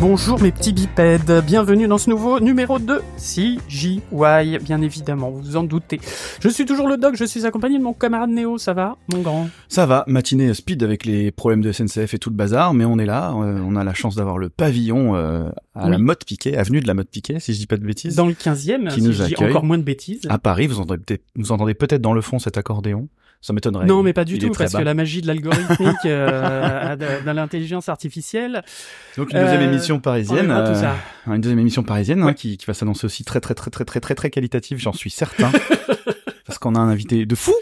Bonjour mes petits bipèdes, bienvenue dans ce nouveau numéro de CJY, bien évidemment, vous vous en doutez. Je suis toujours le doc, je suis accompagné de mon camarade Néo, ça va mon grand Ça va, matinée speed avec les problèmes de SNCF et tout le bazar, mais on est là, euh, on a la chance d'avoir le pavillon euh, à la Motte Piquet, avenue de la Motte Piquet, si je dis pas de bêtises. Dans le 15 e qui si nous je dis encore moins de bêtises. À Paris, vous entendez peut-être dans le fond cet accordéon ça m'étonnerait. Non, mais pas du tout, parce que la magie de l'algorithmique, dans euh, l'intelligence artificielle. Donc une deuxième euh, émission parisienne, euh, hein, une deuxième émission parisienne hein, qui, va s'annoncer aussi très très très très très très très qualitative, j'en suis certain, parce qu'on a un invité de fou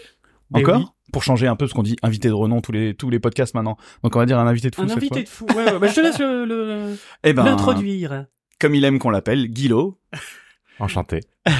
eh encore. Pour changer un peu ce qu'on dit, invité de renom tous les tous les podcasts maintenant. Donc on va dire un invité de fou. Un invité de fou. Bah, je te laisse eh ben, l'introduire. Le, comme il aime qu'on l'appelle, Guillot. Enchanté.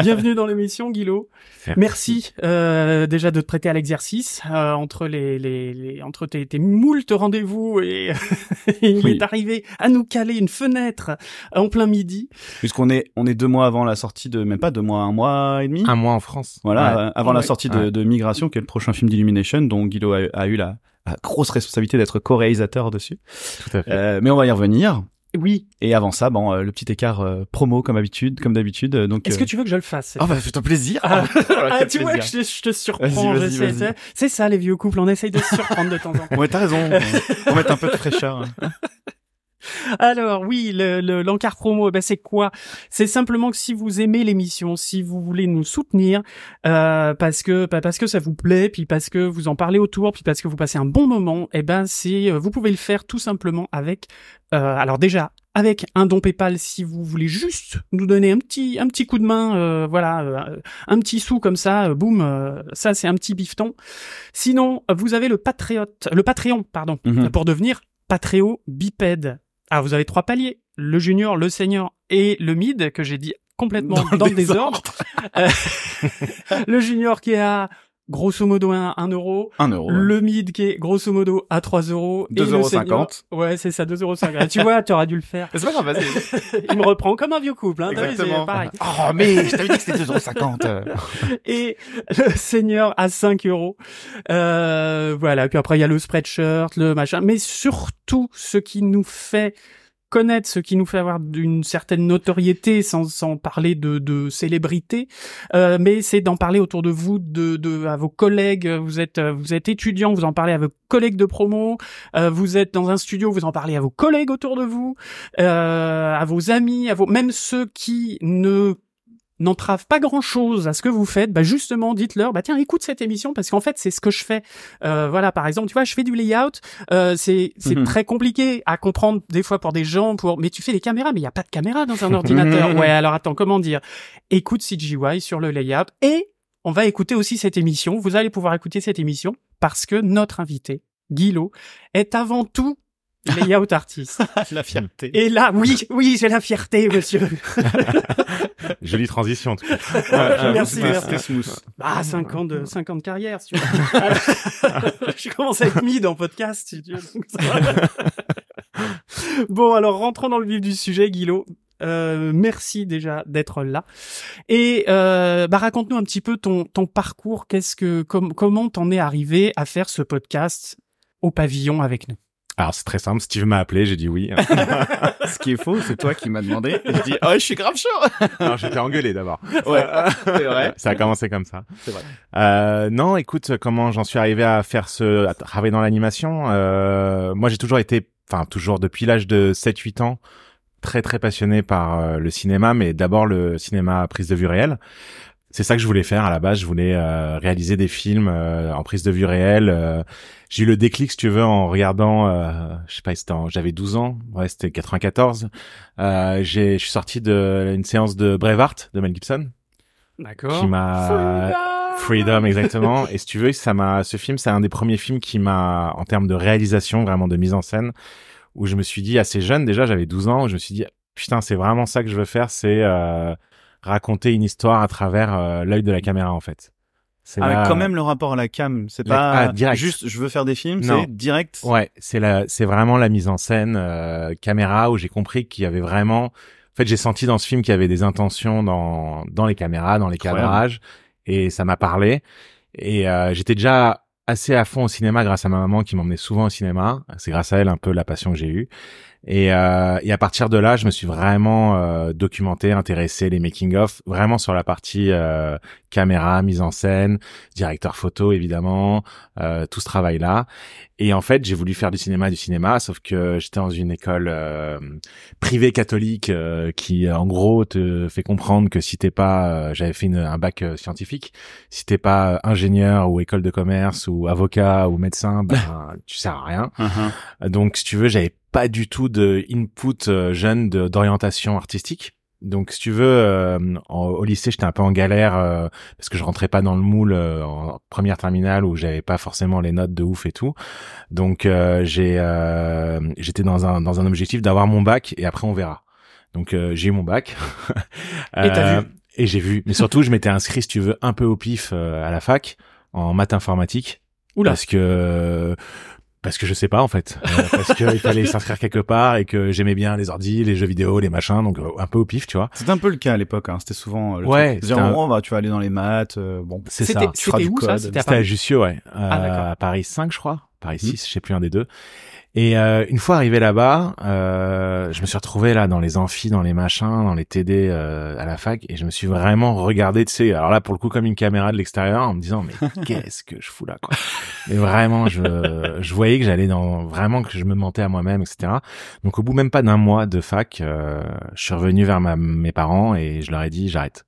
Bienvenue dans l'émission, Guillot. Merci, euh, déjà de te prêter à l'exercice euh, entre les, entre tes, moult rendez-vous et il est arrivé à nous caler une fenêtre euh, en plein midi. Puisqu'on est deux mois avant la sortie de même pas deux mois un mois et demi. Un mois en France. Voilà, avant la sortie de, Migration, qui est le prochain film d'Illumination, dont Guillot a, eu la, la grosse responsabilité d'être co-réalisateur dessus. Tout à fait. mais on va y revenir. Oui. Et avant ça, bon, euh, le petit écart euh, promo comme comme d'habitude. Euh, donc. Est-ce que tu veux que je le fasse Oh bah fais-toi plaisir. Ah, ah, tu vois, je, je te surprends. C'est ça les vieux couples, on essaye de se surprendre de temps en temps. ouais, t'as raison. on met un peu de fraîcheur. Hein. Alors oui, l'encart le, promo, eh ben c'est quoi C'est simplement que si vous aimez l'émission, si vous voulez nous soutenir, euh, parce que bah, parce que ça vous plaît, puis parce que vous en parlez autour, puis parce que vous passez un bon moment, et eh ben c'est euh, vous pouvez le faire tout simplement avec. Euh, alors déjà avec un don PayPal si vous voulez juste nous donner un petit un petit coup de main voilà un petit sou comme ça boum ça c'est un petit bifton sinon vous avez le Patriote le Patreon pardon mm-hmm. pour devenir Patréo bipède ah, vous avez trois paliers. Le junior, le senior et le mid que j'ai dit complètement dans, le désordre. Euh, le junior qui est à grosso modo à 1 euro. 1 euro. Le mid qui est grosso modo à 3 euros. 2,50 euros. ouais, c'est ça, 2,50 euros. tu vois, tu aurais dû le faire. C'est pas grave, vas Il me reprend comme un vieux couple, hein. Exactement. pareil. Oh, mais je t'avais dit que c'était 2,50 euros. Et le seigneur à 5 euros. Euh, voilà. Puis après, il y a le spread spreadshirt, le machin. Mais surtout, ce qui nous fait connaître, ce qui nous fait avoir une certaine notoriété sans, sans parler de, de célébrité, euh, mais c'est d'en parler autour de vous, de, de à vos collègues. Vous êtes euh, vous êtes étudiant, vous en parlez à vos collègues de promo. Euh, vous êtes dans un studio, vous en parlez à vos collègues autour de vous, à vos amis, à vos même ceux qui ne n'entrave pas grand chose à ce que vous faites, bah justement dites-leur bah tiens écoute cette émission parce qu'en fait c'est ce que je fais. Euh, voilà par exemple tu vois je fais du layout, euh, c'est mhm. très compliqué à comprendre des fois pour des gens pour mais tu fais des caméras mais il y a pas de caméra dans un ordinateur. Mhm. ouais alors attends comment dire écoute CGY sur le layout et on va écouter aussi cette émission. Vous allez pouvoir écouter cette émission parce que notre invité Guilo est avant tout Layout artiste. la fierté. Et là, oui, oui, j'ai la fierté, monsieur. Jolie transition, en tout cas. Ah, merci, merci. smooth. 5 ah, ans de, ans carrière, si Je commence à être mis dans podcast, bon, alors, rentrons dans le vif du sujet, Guillaume. Euh, merci déjà d'être là. Et euh, bah, raconte-nous un petit peu ton, parcours. Qu'est-ce que comment t'en es arrivé à faire ce podcast au pavillon avec nous alors c'est très simple, Steve m'a appelé, j'ai dit oui. Ce qui est faux, c'est toi qui m'as demandé. J'ai dit oh je suis grave chaud. non, j'étais engueulé d'abord. Ouais, c'est vrai. Ça a commencé comme ça. C'est vrai. Euh, non, écoute, comment j'en suis arrivé à faire ce, à travailler dans l'animation. Euh, moi j'ai toujours été, enfin toujours depuis l'âge de 7-8 ans, très très passionné par euh, le cinéma, mais d'abord le cinéma à prise de vue réelle c'est ça que je voulais faire à la base. Je voulais euh, réaliser des films euh, en prise de vue réelle. Euh, j'ai eu le déclic, si tu veux, en regardant, je sais pas, j'avais 12 ans, ouais, c'était 94. j'ai, je suis sorti de une séance de Braveheart de Mel Gibson. D'accord. Qui m'a Freedom, exactement. Et si tu veux, ça m'a, ce film, c'est un des premiers films qui m'a, en termes de réalisation, vraiment de mise en scène, où je me suis dit assez jeune, déjà, j'avais 12 ans, où je me suis dit, putain, c'est vraiment ça que je veux faire, c'est raconter une histoire à travers euh, l'œil de la caméra en fait. C'est quand même le rapport à la cam, c'est pas ah, juste je veux faire des films, c'est direct. Ouais, c'est la c'est vraiment la mise en scène euh, caméra où j'ai compris qu'il y avait vraiment en fait, j'ai senti dans ce film qu'il y avait des intentions dans dans les caméras, dans les cadrages et ça m'a parlé et euh, j'étais déjà assez à fond au cinéma grâce à ma maman qui m'emmenait souvent au cinéma, c'est grâce à elle un peu la passion que j'ai eue et, euh, et, à partir de là, je me suis vraiment euh, documenté, intéressé les making of, vraiment sur la partie euh, caméra, mise en scène, directeur photo évidemment, euh, tout ce travail là. Et en fait, j'ai voulu faire du cinéma, du cinéma, sauf que j'étais dans une école euh, privée catholique euh, qui, en gros, te fait comprendre que si t'es pas, j'avais fait un bac scientifique, si t'es pas ingénieur ou école de commerce ou avocat ou médecin, ben tu sers à rien. Uh-huh. Donc, si tu veux, j'avais pas du tout de input euh, jeune d'orientation artistique. Donc, si tu veux, euh, au lycée, j'étais un peu en galère euh, parce que je rentrais pas dans le moule en première terminale où j'avais pas forcément les notes de ouf et tout. Donc, j'ai j'étais dans un dans un objectif d'avoir mon bac et après on verra. Donc, j'ai eu mon bac. et Et j'ai vu. Mais surtout, je m'étais inscrit, si tu veux, un peu au pif à la fac en maths informatique. Oula. Parce que parce que je sais pas en fait. Euh, parce qu'il fallait s'inscrire quelque part et que j'aimais bien les ordi, les jeux vidéo, les machins, donc euh, un peu au pif, tu vois. C'était un peu le cas à l'époque. Hein. C'était souvent euh, le ouais. Truc. Un... tu vas aller dans les maths. bon, c'est ça. C'était où ça C'était à, Jussieu, ouais, ah, à Paris 5, je crois. Paris 6, mhm. je sais plus un des deux. Et euh, une fois arrivé là-bas, euh, je me suis retrouvé là dans les amphis, dans les machins, dans les TD euh, à la fac, et je me suis vraiment regardé, tu sais, alors là pour le coup comme une caméra de l'extérieur, en me disant mais qu'est-ce que je fous là quoi. Mais vraiment, je, je voyais que j'allais dans vraiment que je me mentais à moi-même, etc. Donc au bout même pas d'un mois de fac, euh, je suis revenu vers ma, mes parents et je leur ai dit j'arrête.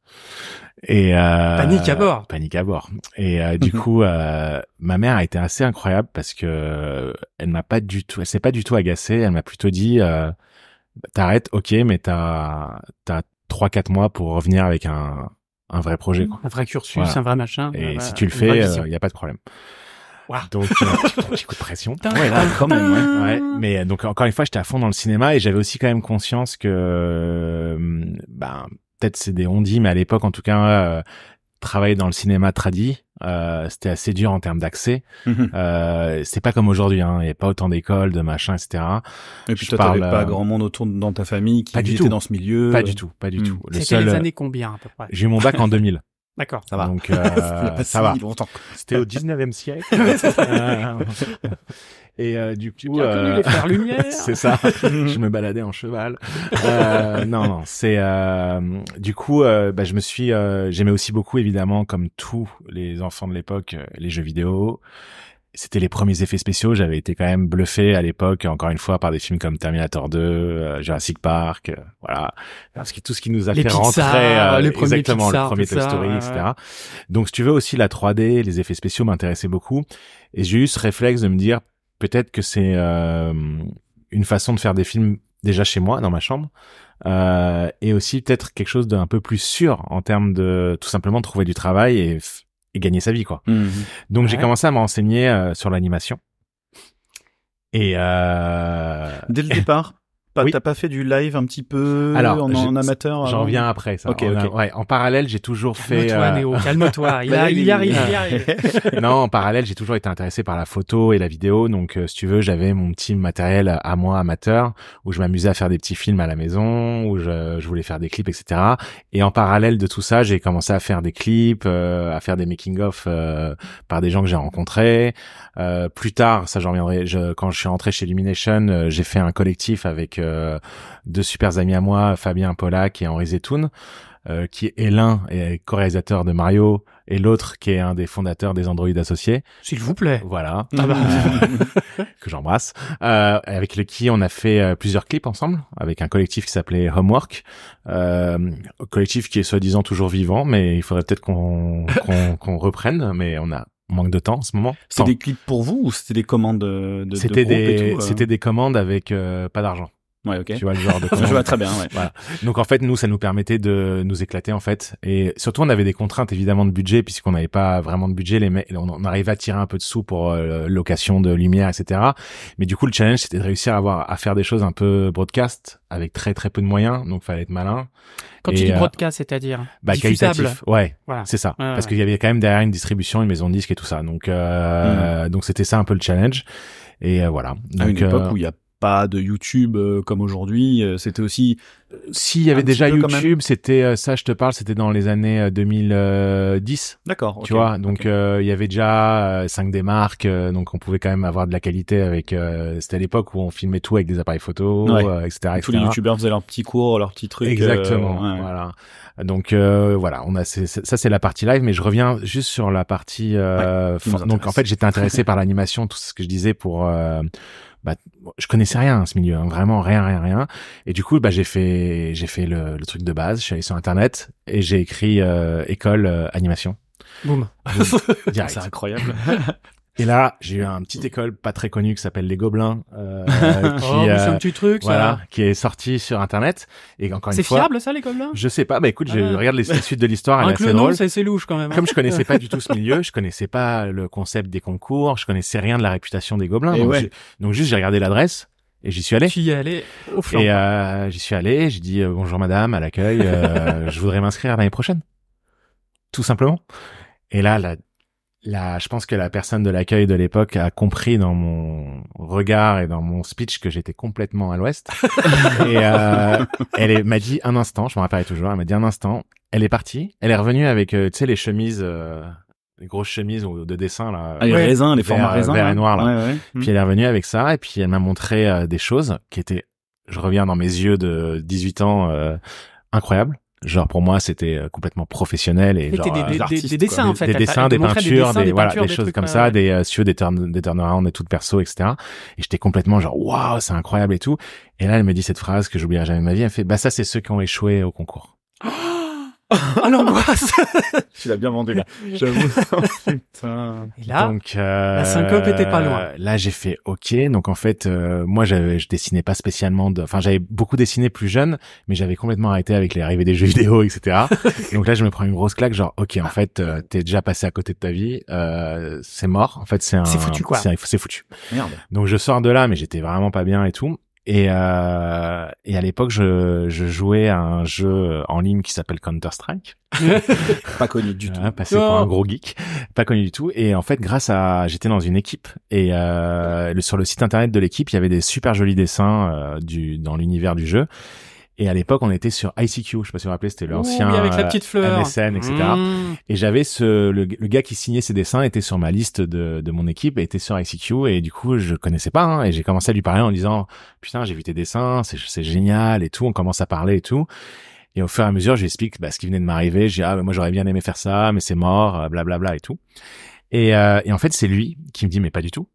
Et euh, panique à bord. Panique à bord. Et euh, du mhm. coup, euh, ma mère a été assez incroyable parce que elle m'a pas du tout, elle s'est pas du tout agacée. Elle m'a plutôt dit, euh, bah, t'arrêtes, ok, mais t'as t'as trois quatre mois pour revenir avec un un vrai projet. Quoi. Un vrai cursus, un vrai machin. Et euh, si tu le fais, il y a pas de problème. Donc, euh, petit coup de pression. quand même, ouais. Mais donc, encore une fois, j'étais à fond dans le cinéma et j'avais aussi quand même conscience que, ben, peut-être c'est des ondis, mais à l'époque, en tout cas, euh, travailler dans le cinéma tradit, euh, c'était assez dur en termes d'accès. Mhm. Euh, c'est pas comme aujourd'hui, hein. il n'y a pas autant d'écoles, de machins, etc. Et puis tu toi, parle... pas euh, grand monde autour dans ta famille qui était dans ce milieu. Pas euh, du tout, pas du hmm. tout. C'était les années combien à peu près J'ai eu mon bac en 2000. D'accord. Ça va. Donc, ça va. C'était au 19e siècle. Et euh, du coup, les euh, Lumière. c'est ça. je me baladais en cheval. Euh, non, non, c'est du coup, bah, je me suis, j'aimais aussi beaucoup évidemment, comme tous les enfants de l'époque, les jeux vidéo c'était les premiers effets spéciaux. J'avais été quand même bluffé à l'époque, encore une fois, par des films comme Terminator 2, Jurassic Park, voilà, parce que tout ce qui nous a fait rentrer, exactement, le premier Toy Story, etc. Donc, si tu veux aussi la 3D, les effets spéciaux m'intéressaient beaucoup, et j'ai eu ce réflexe de me dire peut-être que c'est euh, une façon de faire des films déjà chez moi, dans ma chambre, euh, et aussi peut-être quelque chose d'un peu plus sûr en termes de tout simplement trouver du travail et, gagner sa vie, quoi. Mmh. Donc j'ai commencé à m'enseigner euh, sur l'animation. Et dès le départ pas, oui. t'as pas fait du live un petit peu Alors, en, amateur J'en reviens après ça. en, ouais, en parallèle, j'ai toujours fait. Calme-toi, euh, Néo. Calme-toi. Il, y bah, arrive. non, en parallèle, j'ai toujours été intéressé par la photo et la vidéo. Donc, euh, si tu veux, j'avais mon petit matériel à moi amateur où je m'amusais à faire des petits films à la maison, où je, je, voulais faire des clips, etc. Et en parallèle de tout ça, j'ai commencé à faire des clips, euh, à faire des making-of par des gens que j'ai rencontrés. plus tard, ça, j'en reviendrai. quand je suis rentré chez Illumination, j'ai fait un collectif avec euh, deux super amis à moi, Fabien Pollack et Henri Zetoun, euh, qui est l'un et co-réalisateur de Mario et l'autre qui est un des fondateurs des Android associés. S'il vous plaît. Voilà. Ah bah. que j'embrasse. Euh, avec le qui on a fait euh, plusieurs clips ensemble avec un collectif qui s'appelait Homework, euh, collectif qui est soi-disant toujours vivant, mais il faudrait peut-être qu'on qu'on reprenne, mais on a manque de temps en ce moment. C'était des clips pour vous ou c'était des commandes de, de C'était des c'était des commandes avec pas d'argent. Ouais, Tu vois le genre de. je vois très bien. Ouais. Voilà. Donc en fait, nous, ça nous permettait de nous éclater en fait, et surtout on avait des contraintes évidemment de budget puisqu'on n'avait pas vraiment de budget. Les on, on arrivait à tirer un peu de sous pour euh, location de lumière, etc. Mais du coup, le challenge c'était de réussir à avoir à faire des choses un peu broadcast avec très très peu de moyens, donc fallait être malin. Quand tu dis euh, broadcast, c'est-à-dire bah, qualitatif, ouais, c'est ça. Parce qu'il y avait quand même derrière une distribution, une maison de disque et tout ça. Donc euh, mm. donc c'était ça un peu le challenge. Et euh, voilà. Donc, à une époque où il y a pas de YouTube euh, comme aujourd'hui. Euh, c'était aussi. Euh, S'il y avait déjà YouTube, c'était ça, je te parle, c'était dans les années 2010. D'accord. Tu vois, donc il y avait déjà 5D marques, donc on pouvait quand même avoir de la qualité avec. c'était à l'époque où on filmait tout avec des appareils photo, etc., Tous les YouTubeurs faisaient leurs petits cours, leurs petits trucs. Exactement. Voilà. Donc voilà, on a ça, c'est la partie live, mais je reviens juste sur la partie. donc en fait, j'étais intéressé par l'animation, tout ce que je disais pour bah, je connaissais rien à ce milieu, hein, vraiment rien, rien, rien. Et du coup, bah, j'ai fait, j'ai fait le, truc de base. Je suis allé sur internet et j'ai écrit euh, école euh, animation. Boum. C'est incroyable. Et là, j'ai eu un petit école pas très connue qui s'appelle Les Gobelins, euh, qui, oh, un euh, petit truc, voilà, qui est sorti sur Internet. Et encore une fois, c'est fiable ça, Les Gobelins Je sais pas, bah écoute, j'ai je ah. regarde les, suites de l'histoire, elle est C'est louche quand même. Hein. Comme je connaissais pas du tout ce milieu, je connaissais pas le concept des concours, je connaissais rien de la réputation des Gobelins. Donc, juste j'ai regardé l'adresse. Et j'y suis allé. J'y allé au flanc. Et euh, j'y suis allé, j'ai dit euh, bonjour madame à l'accueil, je voudrais m'inscrire l'année prochaine. Tout simplement. Et là, la Là, je pense que la personne de l'accueil de l'époque a compris dans mon regard et dans mon speech que j'étais complètement à l'ouest. et euh, elle m'a dit un instant, je m'en rappelle toujours, elle m'a dit un instant, elle est partie, elle est revenue avec, euh, tu sais, les chemises, euh, les grosses chemises de dessin, là. Ah, les euh, raisins, les formats raisins. noir, là. Puis elle est revenue avec ça, et puis elle m'a montré euh, des choses qui étaient, je reviens dans mes yeux de 18 ans, incroyables genre pour moi c'était euh, complètement professionnel et genre, des, dessins en fait des, dessins des peintures des, voilà des, choses comme ça des euh, des turn des turnarounds euh, et tout perso etc et j'étais complètement genre waouh c'est incroyable et tout et là elle me dit cette phrase que j'oublierai jamais de ma vie elle fait bah ça c'est ceux qui ont échoué au concours oh Oh l'angoisse Tu l'as bien vendu là. J'avoue. Oh, putain. Et là, donc, euh, la syncope était pas loin. Là, j'ai fait OK. Donc en fait, euh, moi, j'avais, je dessinais pas spécialement. De... Enfin, j'avais beaucoup dessiné plus jeune, mais j'avais complètement arrêté avec l'arrivée des jeux vidéo, etc. donc là, je me prends une grosse claque. Genre, OK, en fait, euh, t'es déjà passé à côté de ta vie. Euh, c'est mort. En fait, c'est C'est foutu quoi. C'est, foutu. Merde. Donc je sors de là, mais j'étais vraiment pas bien et tout. Euh, et, à l'époque, je, jouais à un jeu en ligne qui s'appelle Counter Strike. pas connu du euh, tout. passé pour un gros geek, pas connu du tout. Et en fait, grâce à, j'étais dans une équipe et euh, sur le site internet de l'équipe, il y avait des super jolis dessins du dans l'univers du jeu. Et à l'époque, on était sur ICQ. Je sais pas si vous vous rappelez, c'était l'ancien ancien avec la petite euh, fleur. MSN, etc. Mm. Et j'avais ce, le, gars qui signait ses dessins était sur ma liste de, de mon équipe, était sur ICQ. Et du coup, je connaissais pas, hein, et j'ai commencé à lui parler en disant, putain, j'ai vu tes dessins, c'est génial et tout. On commence à parler et tout. Et au fur et à mesure, j'explique bah, ce qui venait de m'arriver. J'ai ah, moi j'aurais bien aimé faire ça, mais c'est mort, euh, blablabla et tout. Et, euh, et en fait, c'est lui qui me dit mais pas du tout.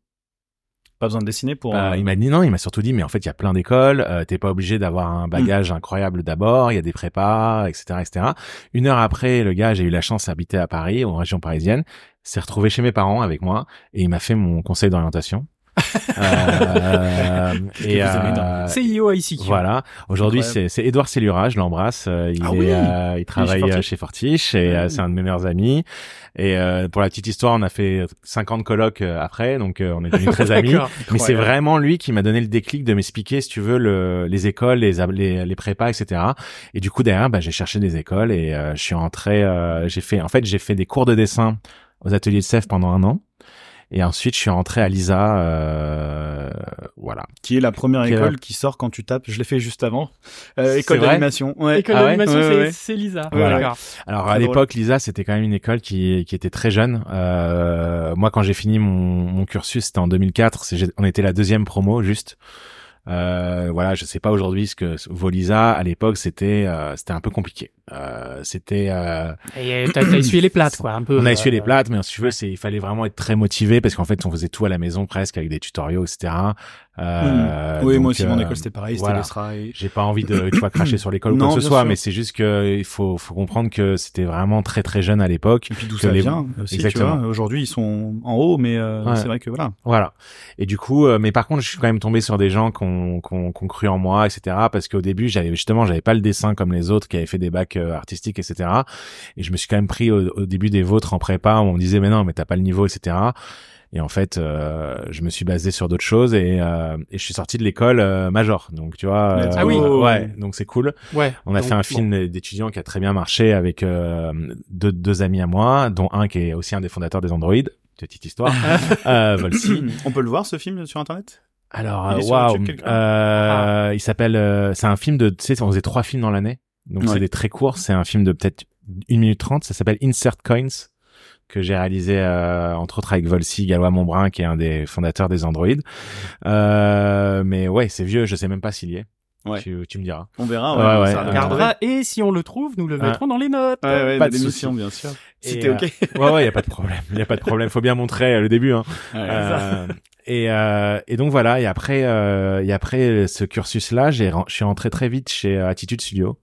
Pas besoin de dessiner pour. Bah, euh, il m'a dit non, il m'a surtout dit, mais en fait, il y a plein d'écoles, euh, t'es pas obligé d'avoir un mm. bagage incroyable d'abord, il y a des prépas, etc., etc. Une heure après, le gars, j'ai eu la chance d'habiter à Paris, en région parisienne, s'est retrouvé chez mes parents avec moi et il m'a fait mon conseil d'orientation euh, et euh, ici. Voilà. Aujourd'hui, c'est c'est Edouard Cellura, je l'embrasse. Euh, ah euh, il il travaille euh, chez Fortiche, et c'est un de mes meilleurs amis. Et pour la petite histoire, on a fait 50 colloques après, donc on est devenus très amis. Mais c'est vraiment lui qui m'a donné le déclic de m'expliquer, si tu veux, le, les écoles, les, les, prépas, etc. Et du coup derrière, bah, j'ai cherché des écoles et je suis entré. j'ai fait, en fait, j'ai fait des cours de dessin aux ateliers de CEF pendant un an. Et ensuite, je suis rentré à l'ISA. Euh, voilà. Qui est la première école qui sort quand tu tapes. Je l'ai fait juste avant. Euh, école d'animation. Ouais. École ah d'animation, c'est l'ISA. Alors à l'époque, l'ISA, c'était quand même une école qui, était très jeune. Euh, moi, quand j'ai fini mon, cursus, c'était en 2004. On était la deuxième promo, juste. voilà, je sais pas aujourd'hui ce que vaut l'ISA à l'époque, c'était c'était un peu compliqué. Euh, c'était. Euh, et euh, t'as essuyé les plates, quoi, un peu. On a essuyé les plates, mais si tu veux, c'est il fallait vraiment être très motivé parce qu'en fait, on faisait tout à la maison presque avec des tutoriaux, etc. Euh, hmm. Oui, moi aussi, mon école c'était pareil, c'était J'ai pas envie de, tu vois, cracher sur l'école ou quoi que ce soit, mais c'est juste que il faut, faut comprendre que c'était vraiment très très jeune à l'époque. Et puis d'où ça vient aussi, Aujourd'hui, ils sont en haut, mais c'est vrai que voilà. Voilà. Et du coup, mais par contre, je suis quand même tombé sur des gens qu'on qu'on qu'on cru en moi, etc. Parce qu'au début, j'avais justement, j'avais pas le dessin comme les autres qui avaient fait des bacs euh, artistique, etc. Et je me suis quand même pris au, début des vôtres en prépa où on me disait mais non, mais t'as pas le niveau, etc. Et en fait, euh, je me suis basé sur d'autres choses et, euh, je suis sorti de l'école major. Donc tu vois, ah oui, ouais, donc c'est cool. On a fait un film d'étudiants qui a très bien marché avec deux, amis à moi, dont un qui est aussi un des fondateurs des Android. Petite histoire. On peut le voir ce film sur internet. Alors, waouh, il s'appelle. c'est un film de, tu sais, on faisait trois films dans l'année. Donc c'est des très courts, c'est un film de peut-être une minute trente ça s'appelle Insert Coins que j'ai réalisé euh, entre autres avec Volsi Galois Montbrun qui est un des fondateurs des Android. Euh, mais ouais, c'est vieux, je sais même pas s'il y est. Ouais. Tu, me diras. On verra, ouais, on regardera. Et si on le trouve, nous le mettrons dans les notes. pas de d'émission, bien sûr. Si t'es euh, ok. ouais, ouais, y a pas de problème. Y a pas de problème. Faut bien montrer euh, le début. Hein. Euh, et, euh, et donc voilà. Et après, et après ce cursus-là, j'ai, je suis rentré très vite chez Attitude Studio.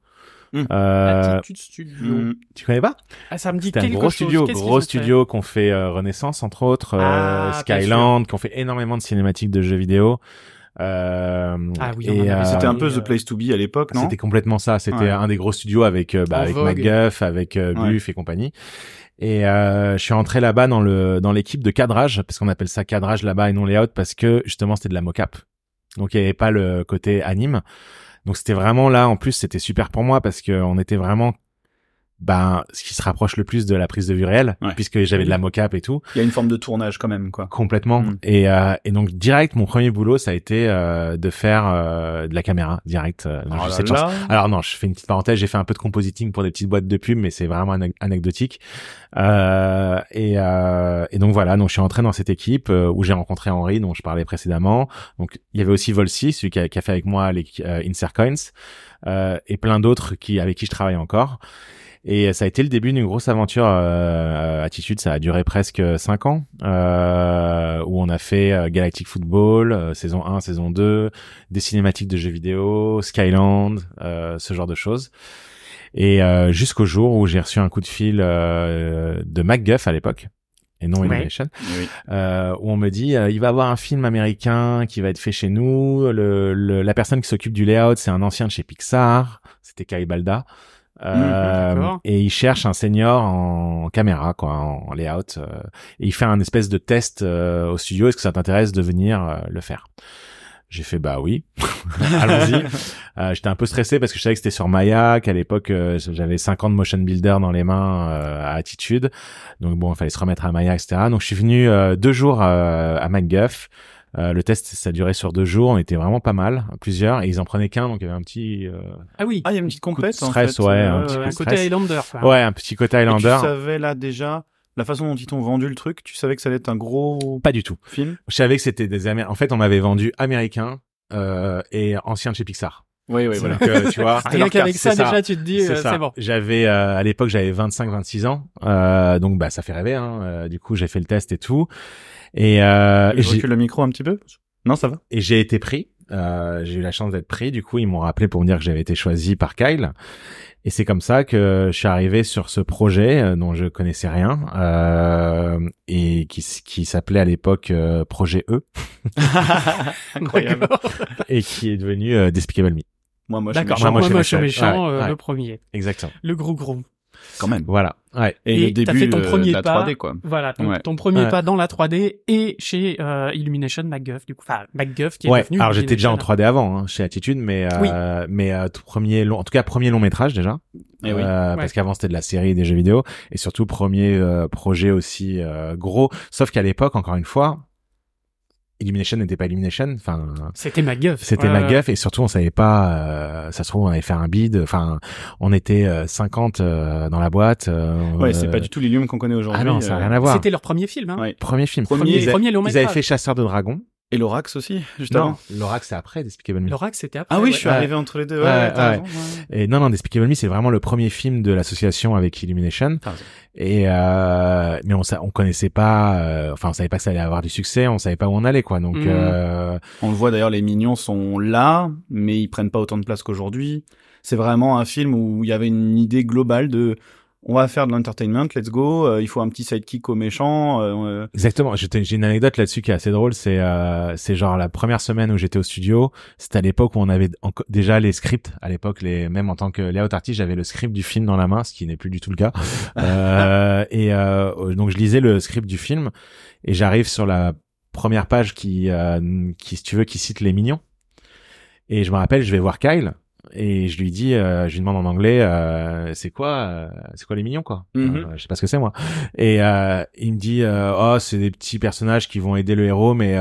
Mmh. Euh, studio. Mmh. Tu connais pas Ah, ça me dit un gros studio, gros studio qu'on fait euh, Renaissance entre autres, Skyland euh, ah, Skyland, qu'on fait énormément de cinématiques de jeux vidéo. ah oui, c'était un peu The Place to Be à l'époque, non C'était complètement ça. C'était un des gros studios avec bah, avec MacGuff, avec Buff et compagnie. Et je suis entré là-bas dans le dans l'équipe de cadrage parce qu'on appelle ça cadrage là-bas et non layout parce que justement c'était de la mocap. Donc il n'y avait pas le côté anime. Donc c'était vraiment là, en plus c'était super pour moi parce qu'on était vraiment ben ce qui se rapproche le plus de la prise de vue réelle puisque j'avais de la mocap et tout. Il y a une forme de tournage quand même quoi. Complètement. Mm. Et, euh, et donc direct mon premier boulot ça a été euh, de faire euh, de la caméra direct. Oh Alors non, je fais une petite parenthèse, j'ai fait un peu de compositing pour des petites boîtes de pub mais c'est vraiment anecdotique. Et, et, donc voilà, donc je suis entré dans cette équipe où j'ai rencontré Henri dont je parlais précédemment. Donc il y avait aussi Volsi, celui qui a, fait avec moi les Insert Coins et plein d'autres qui avec qui je travaille encore. Et ça a été le début d'une grosse aventure euh, euh, Attitude. Ça a duré presque euh, cinq ans, euh, où on a fait Galactic Football, saison 1, saison 2, des cinématiques de jeux vidéo, Skyland, ce genre de choses. Et jusqu'au jour où j'ai reçu un coup de fil de MacGuff à l'époque, et non Innovation, où on me dit il va avoir un film américain qui va être fait chez nous. la personne qui s'occupe du layout, c'est un ancien de chez Pixar, c'était Kai Balda. Euh, mm, et il cherche un senior en caméra, quoi, en layout. Euh, et il fait un espèce de test euh, au studio. Est-ce que ça t'intéresse de venir le faire J'ai fait bah oui, allons-y. J'étais un peu stressé parce que je savais que c'était sur Maya, qu'à l'époque j'avais 50 motion builder dans les mains à attitude. Donc bon, il fallait se remettre à Maya, etc. Donc je suis venu deux jours à MacGuff. Euh, le test, ça durait sur deux jours. On était vraiment pas mal, plusieurs, et ils en prenaient qu'un, donc il y avait un petit. Euh, ah oui. Ah, il y a une petite compète. Stress, euh, ouais, un petit côté Highlander. Ouais, un petit côté Highlander. tu savais là déjà la façon dont ils t'ont vendu le truc. Tu savais que ça allait être un gros. Pas du tout. Film. Je savais que c'était des Américains. En fait, on m'avait vendu américain et ancien de chez Pixar. Oui, oui, voilà. Que, tu vois, qu'avec ça, déjà, tu te dis, c'est bon. J'avais, à l'époque, j'avais 25, 26 ans. Euh, donc, bah, ça fait rêver, hein. du coup, j'ai fait le test et tout. Et, euh, le micro un petit peu. Non, ça va. Et j'ai été pris. Euh, j'ai eu la chance d'être pris. Du coup, ils m'ont rappelé pour me dire que j'avais été choisi par Kyle. Et c'est comme ça que je suis arrivé sur ce projet euh, dont je connaissais rien euh, et qui, s'appelait à l'époque euh, Projet E. Incroyable. et qui est devenu euh, Despicable Me. Moi, moi, je suis méchant. Moi, moi, je suis méchant, le premier. Exactement. Le gros gros. Quand même. Voilà. Ouais. Et, et début as fait ton euh, premier pas, 3D, quoi. Voilà, ton, premier pas dans la 3D et chez euh, Illumination MacGuff, du coup, enfin MacGuff qui est ouais. Alors j'étais déjà en 3D avant hein, chez Attitude, mais euh, mais tout premier long, en tout cas premier long métrage déjà, et eh oui. parce qu'avant c'était de la série, des jeux vidéo, et surtout premier projet aussi gros. Sauf qu'à l'époque, encore une fois, Illumination n'était pas Illumination. Enfin, c'était MacGuff. C'était ma MacGuff et surtout on savait pas. Euh, ça se trouve on avait fait un bid. Enfin, on était 50 euh, euh, dans la boîte. ouais, c'est pas du tout lumes qu'on connaît ah aujourd'hui. Ah non, ça n'a rien à voir. C'était leur premier film. Hein. Premier film. Premier, premier, ils, avaient fait Chasseur de dragons. Et l'Orax aussi, justement. non, l'Orax c'est après Despicable Me. L'Orax c'était après. Ah oui, je suis arrivé entre les deux. Ouais, Et non, non, Despicable Me c'est vraiment le premier film de l'association avec Illumination. Et euh, mais on on connaissait pas, euh, enfin on savait pas que ça allait avoir du succès, on savait pas où on allait quoi. Donc mmh. euh, on le voit d'ailleurs, les Mignons sont là, mais ils prennent pas autant de place qu'aujourd'hui. C'est vraiment un film où il y avait une idée globale de on va faire de l'entertainment, let's go, euh, il faut un petit sidekick au méchant. Euh, euh. Exactement, j'ai une anecdote là-dessus qui est assez drôle, c'est c'est genre la première semaine où j'étais au studio, c'était à l'époque où on avait déjà les scripts, à l'époque les même en tant que layout artist, j'avais le script du film dans la main, ce qui n'est plus du tout le cas. et donc je lisais le script du film et j'arrive sur la première page qui qui si tu veux qui cite les mignons. Et je me rappelle, je vais voir Kyle et je lui dis, euh, je lui demande en anglais, euh, c'est quoi, euh, c'est quoi les mignons quoi mhm. Je sais pas ce que c'est moi. Et il me dit, oh c'est des petits personnages qui vont aider le héros, mais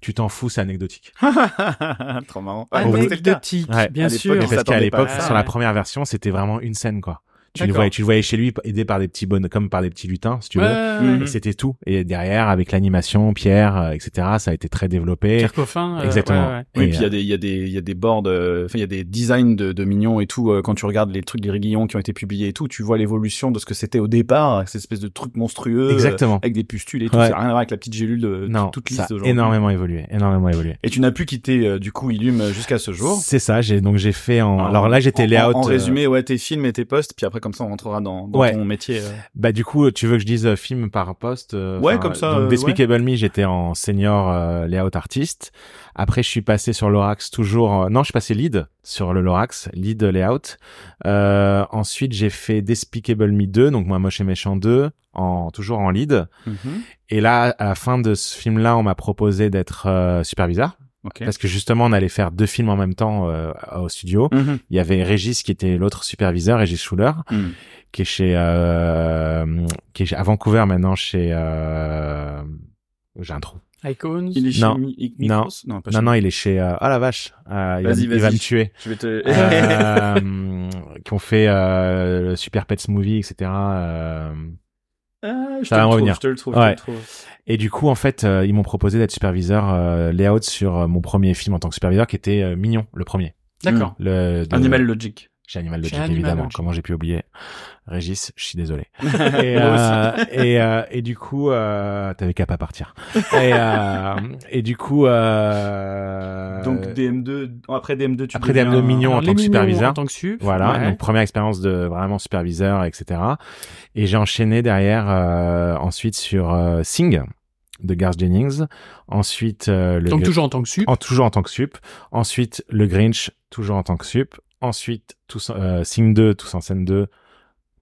tu t'en fous, c'est anecdotique. Trop marrant. anecdotique, bien sûr. Parce qu'à l'époque, sur la première version, c'était vraiment une scène quoi. Tu le voyais, tu le voyais chez lui aidé par des petits bonnes, comme par des petits lutins, si tu veux. et c'était tout. Et derrière, avec l'animation, Pierre, euh, etc., ça a été très développé. Pierre Coffin. Euh, Exactement. et puis il y a euh, des, il y a des, il y a des boards, enfin il y a des designs de, de mignons et tout. quand tu regardes les trucs, des riguillons qui ont été publiés et tout, tu vois l'évolution de ce que c'était au départ, cette espèce de truc monstrueux. Exactement. avec des pustules et tout. Ça n'a rien à voir avec la petite gélule de, non, toute liste Énormément évolué, énormément évolué. Et tu n'as plus quitté du coup Illume jusqu'à ce jour. C'est ça. J'ai donc j'ai fait en. Alors, là j'étais layout. en résumé, ouais, tes films et tes posts, puis après comme ça on rentrera dans, dans ton métier. Euh. Bah du coup, tu veux que je dise euh, film par poste euh, Ouais, comme ça. Despicable Me, j'étais en senior layout artist Après, je suis passé sur l'Orax toujours. non, je suis passé lead sur le Lorax, lead layout. ensuite, j'ai fait Despicable Me 2, donc moi moche et méchant 2, en toujours en lead. Mm-hmm. Et là, à la fin de ce film-là, on m'a proposé d'être superviseur super bizarre parce que justement, on allait faire deux films en même temps euh, au studio. Mhm. Il y avait Régis qui était l'autre superviseur, Régis Schuller, mhm. qui est chez, euh, qui est à Vancouver maintenant, chez. Euh, j'ai un trou. Icons. Il est chez non. non. Non, il est chez. Euh, oh, la vache. il, va, il, va, me tuer. qui ont fait le Super Pets Movie, etc. Ah, je, te Trouve, je te le trouve, Et du coup, en fait, euh, ils m'ont proposé d'être superviseur euh, layout sur euh, mon premier film en tant que superviseur, qui était Mignon, le premier. D'accord. Animal Logic. J'ai Animal Logic, évidemment. Comment j'ai pu oublier Régis, je suis désolé. Euh, euh, et, euh, et, du coup, euh, t'avais qu'à pas partir. Et, euh, et du coup... Donc DM2, après DM2, tu Après DM2 mignon en tant que superviseur. En tant que sup. Voilà, donc première expérience de vraiment superviseur, etc. Et j'ai enchaîné derrière ensuite sur Sing de Garth Jennings, ensuite le donc toujours en tant que sup, en, toujours en tant que sup, ensuite le Grinch toujours en tant que sup, Ensuite, tous, euh, 2, Tous en scène 2,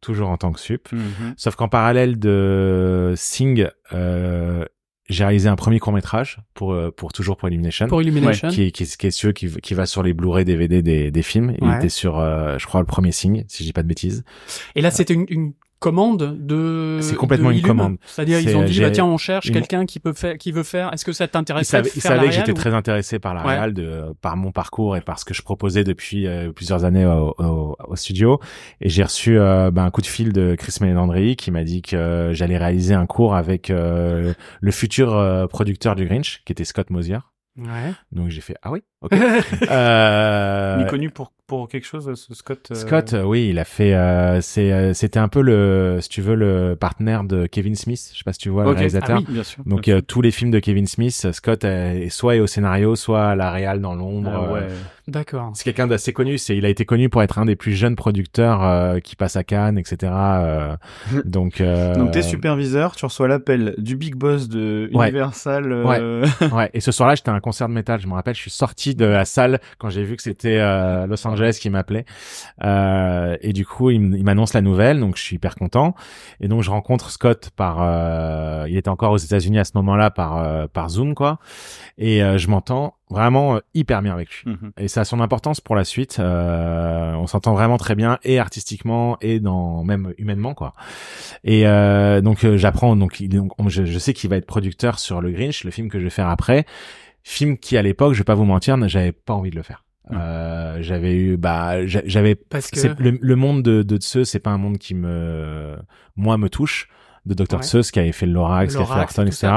toujours en tant que sup. Mm-hmm. Sauf qu'en parallèle de Sing, euh, j'ai réalisé un premier court métrage pour euh, pour toujours pour Illumination. Pour Illumination. Qui, qui, qui, est ce qui, va sur les Blu-ray, DVD des, des films. Il était sur, euh, je crois, le premier Sing, si je dis pas de bêtises. Et là, euh, c'était une, une commande de c'est complètement une commande c'est-à-dire ils ont dit bah tiens on cherche quelqu'un qui peut faire qui veut faire est-ce que ça t'intéresse ils, Il savaient que j'étais très intéressé par la ouais. de par mon parcours et par ce que je proposais depuis euh, plusieurs années au, studio et j'ai reçu euh, bah, un coup de fil de Chris Menendry, qui m'a dit que j'allais réaliser un cours avec euh, le futur producteur du Grinch qui était Scott Mosier Ouais. Donc j'ai fait ah oui. ok connu pour pour quelque chose, Scott. Euh, Scott, euh, oui, il a fait. Euh, c'était un peu le, si tu veux, le partenaire de Kevin Smith. Je sais pas si tu vois le ah réalisateur. oui, bien sûr, Donc tous les films de Kevin Smith, Scott soit est au scénario, soit à la réal dans l'ombre. Ah ouais. D'accord. C'est quelqu'un d'assez connu. C'est, il a été connu pour être un des plus jeunes producteurs qui passe à Cannes, etc. donc. donc t'es superviseur, tu reçois l'appel du big boss de Universal. Ouais. ouais. Et ce soir-là, j'étais à un concert de métal. Je me rappelle, je suis sorti de la salle quand j'ai vu que c'était Los Angeles qui m'appelait. Euh, et du coup, il m'annonce la nouvelle, donc je suis hyper content. Et donc, je rencontre Scott par, euh, il était encore aux États-Unis à ce moment-là par euh, par Zoom quoi. Et je m'entends vraiment hyper bien avec lui. Mhm. Et ça a son importance pour la suite. on s'entend vraiment très bien et artistiquement et dans même humainement quoi. Et donc j'apprends donc, donc je, je, sais qu'il va être producteur sur le Grinch, le film que je vais faire après. Film qui à l'époque, je vais pas vous mentir, j'avais pas envie de le faire. Euh, j'avais eu bah j'avais parce que le, monde de, de Tse c'est pas un monde qui me moi me touche de Dr. Seuss qui avait fait le l'Orax, qui a fait etc.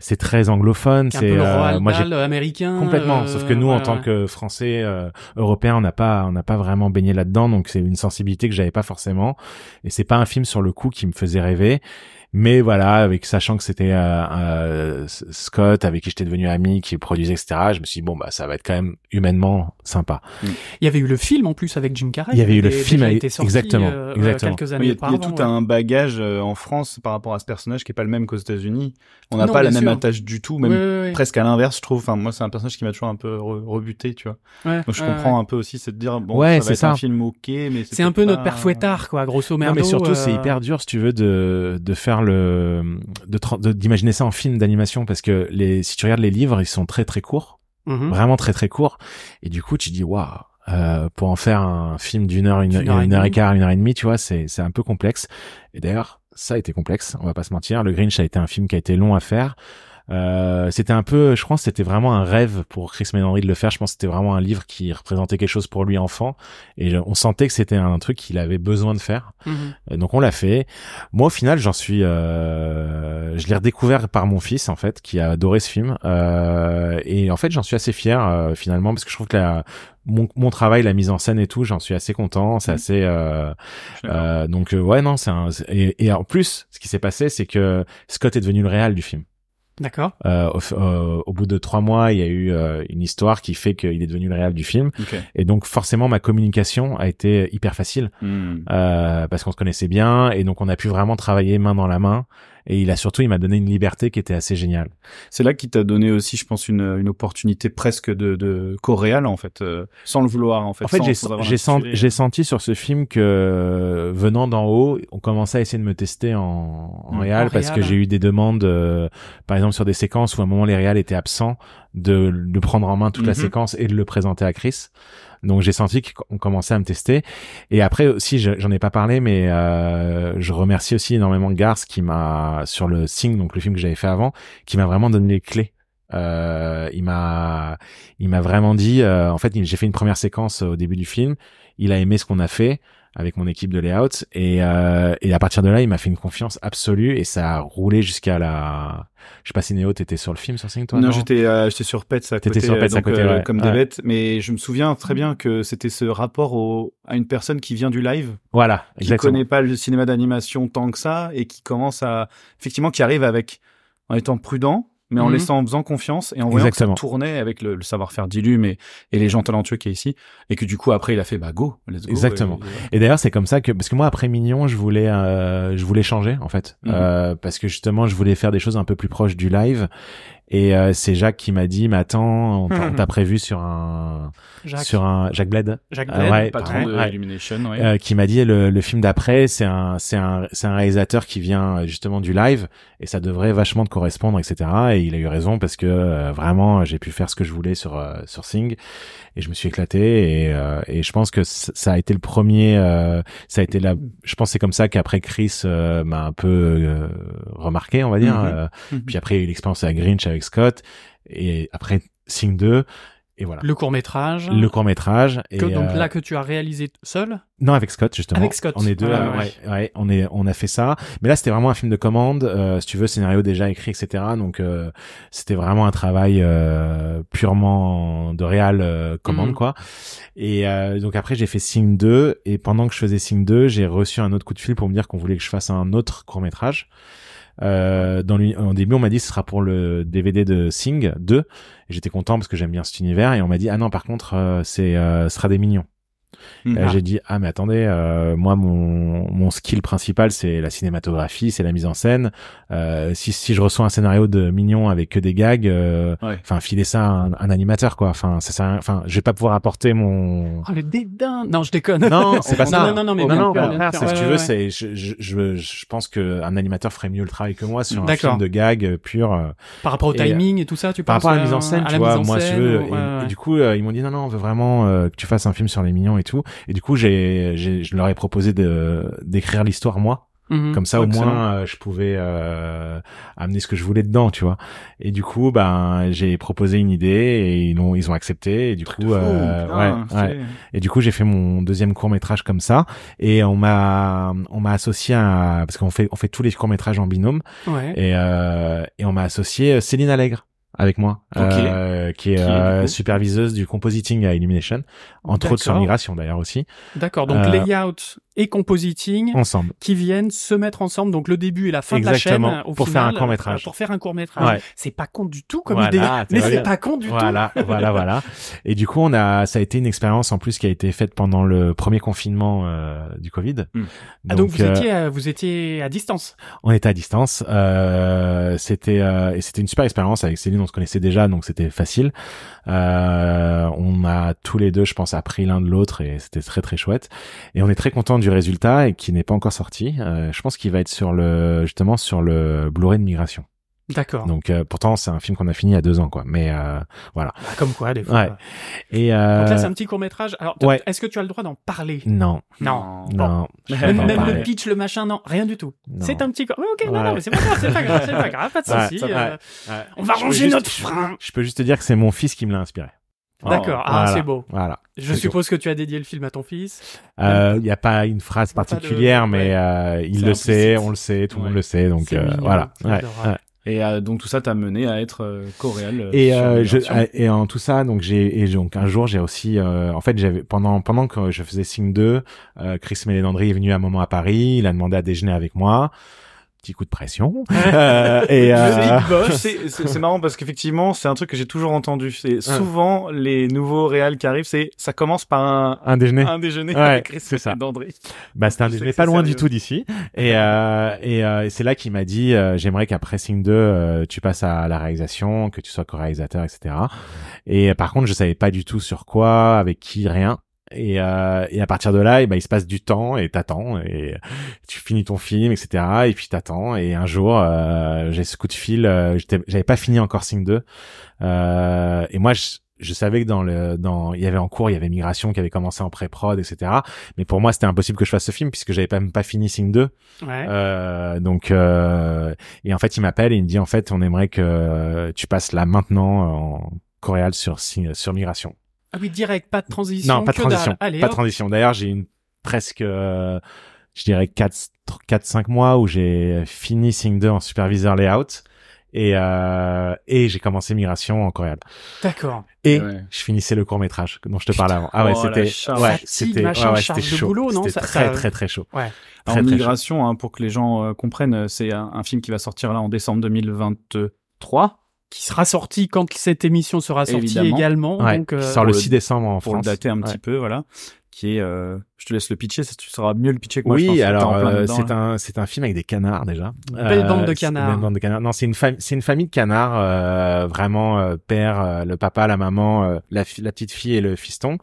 C'est très anglophone, c'est euh, moi j'ai américain complètement. Euh, sauf que nous en tant que Français euh, européens, on n'a pas on n'a pas vraiment baigné là-dedans, donc c'est une sensibilité que j'avais pas forcément. Et c'est pas un film sur le coup qui me faisait rêver. Mais voilà, avec sachant que c'était euh, Scott avec qui j'étais devenu ami, qui produisait, etc. Je me suis dit bon bah ça va être quand même humainement sympa. Mm. Il y avait eu le film en plus avec Jim Carrey. Il y avait eu le film exactement, euh, euh, exactement. il, y a, tout un bagage euh, en France par rapport à ce personnage qui est pas le même qu'aux États-Unis. On n'a pas la même attache du tout, même presque à l'inverse, je trouve. moi, c'est un personnage qui m'a toujours un peu rebuté, tu vois. Donc je comprends un peu aussi, c'est de dire bon, ouais, ça va être un film ok, mais c'est un peu notre père fouettard, quoi, grosso modo. Non, mais surtout, c'est hyper dur si tu veux de de faire le d'imaginer ça en film d'animation parce que les si tu regardes les livres, ils sont très très courts. Mm-hmm. Vraiment très très court. Et du coup, tu dis, waouh, euh, pour en faire un film d'une heure, une, heure, et quart, une heure et demie, tu vois, c'est, c'est un peu complexe. Et d'ailleurs, ça a été complexe, on va pas se mentir. Le Grinch a été un film qui a été long à faire. Euh, c'était un peu, je pense, c'était vraiment un rêve pour Chris Menandry de le faire. Je pense que c'était vraiment un livre qui représentait quelque chose pour lui enfant, et on sentait que c'était un truc qu'il avait besoin de faire. Mhm. Euh, donc on l'a fait. Moi, au final, j'en suis, euh, je l'ai redécouvert par mon fils en fait, qui a adoré ce film, euh, et en fait, j'en suis assez fier finalement parce que je trouve que la, mon, travail, la mise en scène et tout, j'en suis assez content. C'est mhm. assez. Euh, donc ouais, non, c'est Et, et, en plus, ce qui s'est passé, c'est que Scott est devenu le réal du film. D'accord. Euh, euh, au, bout de trois mois, il y a eu euh, une histoire qui fait qu'il est devenu le réal du film. Et donc forcément, ma communication a été hyper facile hmm. parce qu'on se connaissait bien et donc on a pu vraiment travailler main dans la main. Et il a surtout, il m'a donné une liberté qui était assez géniale. C'est là qu'il t'a donné aussi, je pense, une, une opportunité presque de, de coréal en fait, euh, sans le vouloir en fait. En fait, j'ai senti, senti sur ce film que euh, venant d'en haut, on commençait à essayer de me tester en, en, réal, parce que j'ai eu des demandes, euh, par exemple sur des séquences où à un moment les réals étaient absents, de, le prendre en main toute la mhm. séquence et de le présenter à Chris. Donc j'ai senti qu'on commençait à me tester. Et après aussi, j'en ai pas parlé, mais euh, je remercie aussi énormément Garce qui m'a sur le Sing, donc le film que j'avais fait avant, qui m'a vraiment donné les clés. Euh, il m'a, il m'a vraiment dit. Euh, en fait, j'ai fait une première séquence au début du film. Il a aimé ce qu'on a fait avec mon équipe de layout euh, et, à partir de là il m'a fait une confiance absolue et ça a roulé jusqu'à la je sais pas si Néo t'étais sur le film sur Sing non, j'étais euh, j'étais sur Pets à côté, sur Pets à côté euh, comme des bêtes mais je me souviens très bien que c'était ce rapport à une personne qui vient du live voilà qui ne connaît pas le cinéma d'animation tant que ça et qui commence à effectivement qui arrive avec en étant prudent mais en mhm. laissant, en faisant confiance et en voyant que ça tournait avec le, savoir-faire dilu et, et, les gens talentueux qui est ici. Et que du coup, après, il a fait, bah, go, let's go. Exactement. Et, d'ailleurs, c'est comme ça que, parce que moi, après Mignon, je voulais, euh, je voulais changer, en fait. Mhm. Euh, parce que justement, je voulais faire des choses un peu plus proches du live. Et euh, c'est Jacques qui m'a dit, mais attends, on t'a prévu sur un, Jacques. sur un Jacques Bled, Jacques euh, Bled, patron de Illumination, ouais. Euh, qui m'a dit le, le film d'après, c'est un, c'est un, c'est un réalisateur qui vient justement du live et ça devrait vachement te correspondre, etc. Et il a eu raison parce que vraiment, j'ai pu faire ce que je voulais sur sur Sing et je me suis éclaté et, euh, je pense que ça a été le premier euh, ça a été là je pense c'est comme ça qu'après Chris euh, m'a un peu remarqué on va dire mm-hmm. Mm-hmm. puis après l'expérience à Grinch avec Scott et après Sing 2 et voilà. Le court métrage. Le court métrage. Et donc euh, là que tu as réalisé seul. Non, avec Scott justement. Avec Scott. On est deux. Euh, ouais, ouais. on est, on a fait ça. Mais là, c'était vraiment un film de commande. Euh, si tu veux, scénario déjà écrit, etc. Donc c'était vraiment un travail purement de réal commande mm. quoi. Et donc après, j'ai fait Signe 2. Et pendant que je faisais Signe 2, j'ai reçu un autre coup de fil pour me dire qu'on voulait que je fasse un autre court métrage. Euh, dans en début, on m'a dit ce sera pour le DVD de Sing 2. J'étais content parce que j'aime bien cet univers et on m'a dit ah non par contre euh, c'est euh, sera des mignons. Mm. j'ai ah. dit ah mais attendez, euh, moi mon, skill principal c'est la cinématographie, c'est la mise en scène. Euh, si, je reçois un scénario de mignon avec que des gags, euh, enfin filer ça à un, animateur quoi. Enfin ça, enfin je vais pas pouvoir apporter mon. Oh le dédain Non je déconne. Non c'est pas ça. Non non mais non, c'est ce tu veux c'est je, je, je, pense que un animateur ferait mieux le travail que moi sur un film de gags pur. Par rapport au timing et tout ça tu par rapport à la mise en scène tu vois moi tu veux et, du coup ils m'ont dit non non on veut vraiment que tu fasses un film sur les mignons et tout. Et du coup, j'ai, je leur ai proposé de d'écrire l'histoire moi. Mhm. Comme ça, au moins, euh, je pouvais euh, amener ce que je voulais dedans, tu vois. Et du coup, ben, j'ai proposé une idée et ils ont, ils ont accepté. Et du coup, euh, ah, ouais, Et du coup, j'ai fait mon deuxième court métrage comme ça. Et on m'a, on m'a associé à, parce qu'on fait, on fait tous les courts métrages en binôme. Et, euh, et on m'a associé Céline Allègre avec moi, euh, qui est, euh, superviseuse du compositing à Illumination, entre autres sur migration d'ailleurs aussi. D'accord, donc euh, layout et compositing ensemble qui viennent se mettre ensemble donc le début et la fin Exactement, de la chaîne euh, pour faire un euh, court métrage pour faire un court métrage c'est pas con du tout comme idée mais c'est pas con du tout voilà voilà voilà et du coup on a ça a été une expérience en plus qui a été faite pendant le premier confinement euh, du Covid hmm. ah, donc, vous étiez à, vous étiez à distance on était à distance euh, c'était et c'était une super expérience avec Céline on se connaissait déjà donc c'était facile on a tous les deux je pense appris l'un de l'autre et c'était très très chouette et on est très content du résultat et qui n'est pas encore sorti. Euh, je pense qu'il va être sur le justement sur le Blu-ray de migration. D'accord. Donc euh, pourtant c'est un film qu'on a fini il y a deux ans quoi, mais euh, voilà. Bah, comme quoi des fois. Et donc là c'est un petit court métrage. Alors est-ce que tu as le droit d'en parler Non. Non. Non. Même, le pitch, le machin, non, rien du tout. C'est un petit. court, ok, non, non, c'est pas grave, c'est pas grave, pas de souci. On va ranger notre frein. Je peux juste te dire que c'est mon fils qui me l'a inspiré. Oh, D'accord, ah, c'est beau. Voilà. Je suppose que tu as dédié le film à ton fils. Euh, il n'y a pas une phrase particulière, mais euh, il le sait, on le sait, tout le monde le sait, donc euh, voilà. Et euh, donc tout ça t'a mené à être coréal. Et, et en tout ça, donc j'ai donc un jour j'ai aussi, en fait j'avais pendant pendant que je faisais Signe 2, Chris Melendry est venu à un moment à Paris, il a demandé à déjeuner avec moi coup de pression. Euh, et euh, c'est marrant parce qu'effectivement, c'est un truc que j'ai toujours entendu. C'est ah. souvent les nouveaux réals qui arrivent, c'est ça commence par un, un déjeuner, un déjeuner avec c'est ça. d'André. Bah c'était un déjeuner pas loin du tout d'ici. Euh, et euh, et, c'est là qu'il m'a dit, j'aimerais qu'après Sing 2, tu passes à la réalisation, que tu sois co-réalisateur, etc. Et par contre, je savais pas du tout sur quoi, avec qui, rien et, euh, et à partir de là, eh ben, il se passe du temps et t'attends et tu finis ton film, etc. Et puis t'attends et un jour, euh, j'ai ce coup de fil. Euh, J'avais pas fini encore Sing 2 euh, et moi je, savais que dans le dans il y avait en cours il y avait Migration qui avait commencé en pré-prod etc mais pour moi c'était impossible que je fasse ce film puisque j'avais même pas fini Sing 2 euh, donc euh, et en fait il m'appelle et il me dit en fait on aimerait que tu passes là maintenant en coréal sur sur Migration ah oui, direct, pas de transition. Non, pas de transition. pas de transition. D'ailleurs, j'ai une presque, euh, je dirais 4, 4, 5 mois où j'ai fini Sing 2 en superviseur layout et, euh, et j'ai commencé migration en Coréal. D'accord. Et eh je finissais le court métrage dont je te parlais avant. Ah ouais, oh, c'était, ouais, c'était, ouais, c'était chaud. très, très, très chaud. Ouais. en migration, Hein, pour que les gens euh, comprennent, euh, c'est un, un, film qui va sortir là en décembre 2023 qui sera sorti quand cette émission sera sortie également. donc, euh, qui sort le 6 décembre en France. Pour dater un petit peu, voilà. Qui est, euh, je te laisse le pitcher, tu sauras mieux le pitcher que moi. Oui, alors euh, c'est hein. un c'est un film avec des canards déjà. Belle euh, bande de canards. Une bande de canards. Non, c'est une famille c'est une famille de canards vraiment père, le papa, la maman, la, la petite fille et le fiston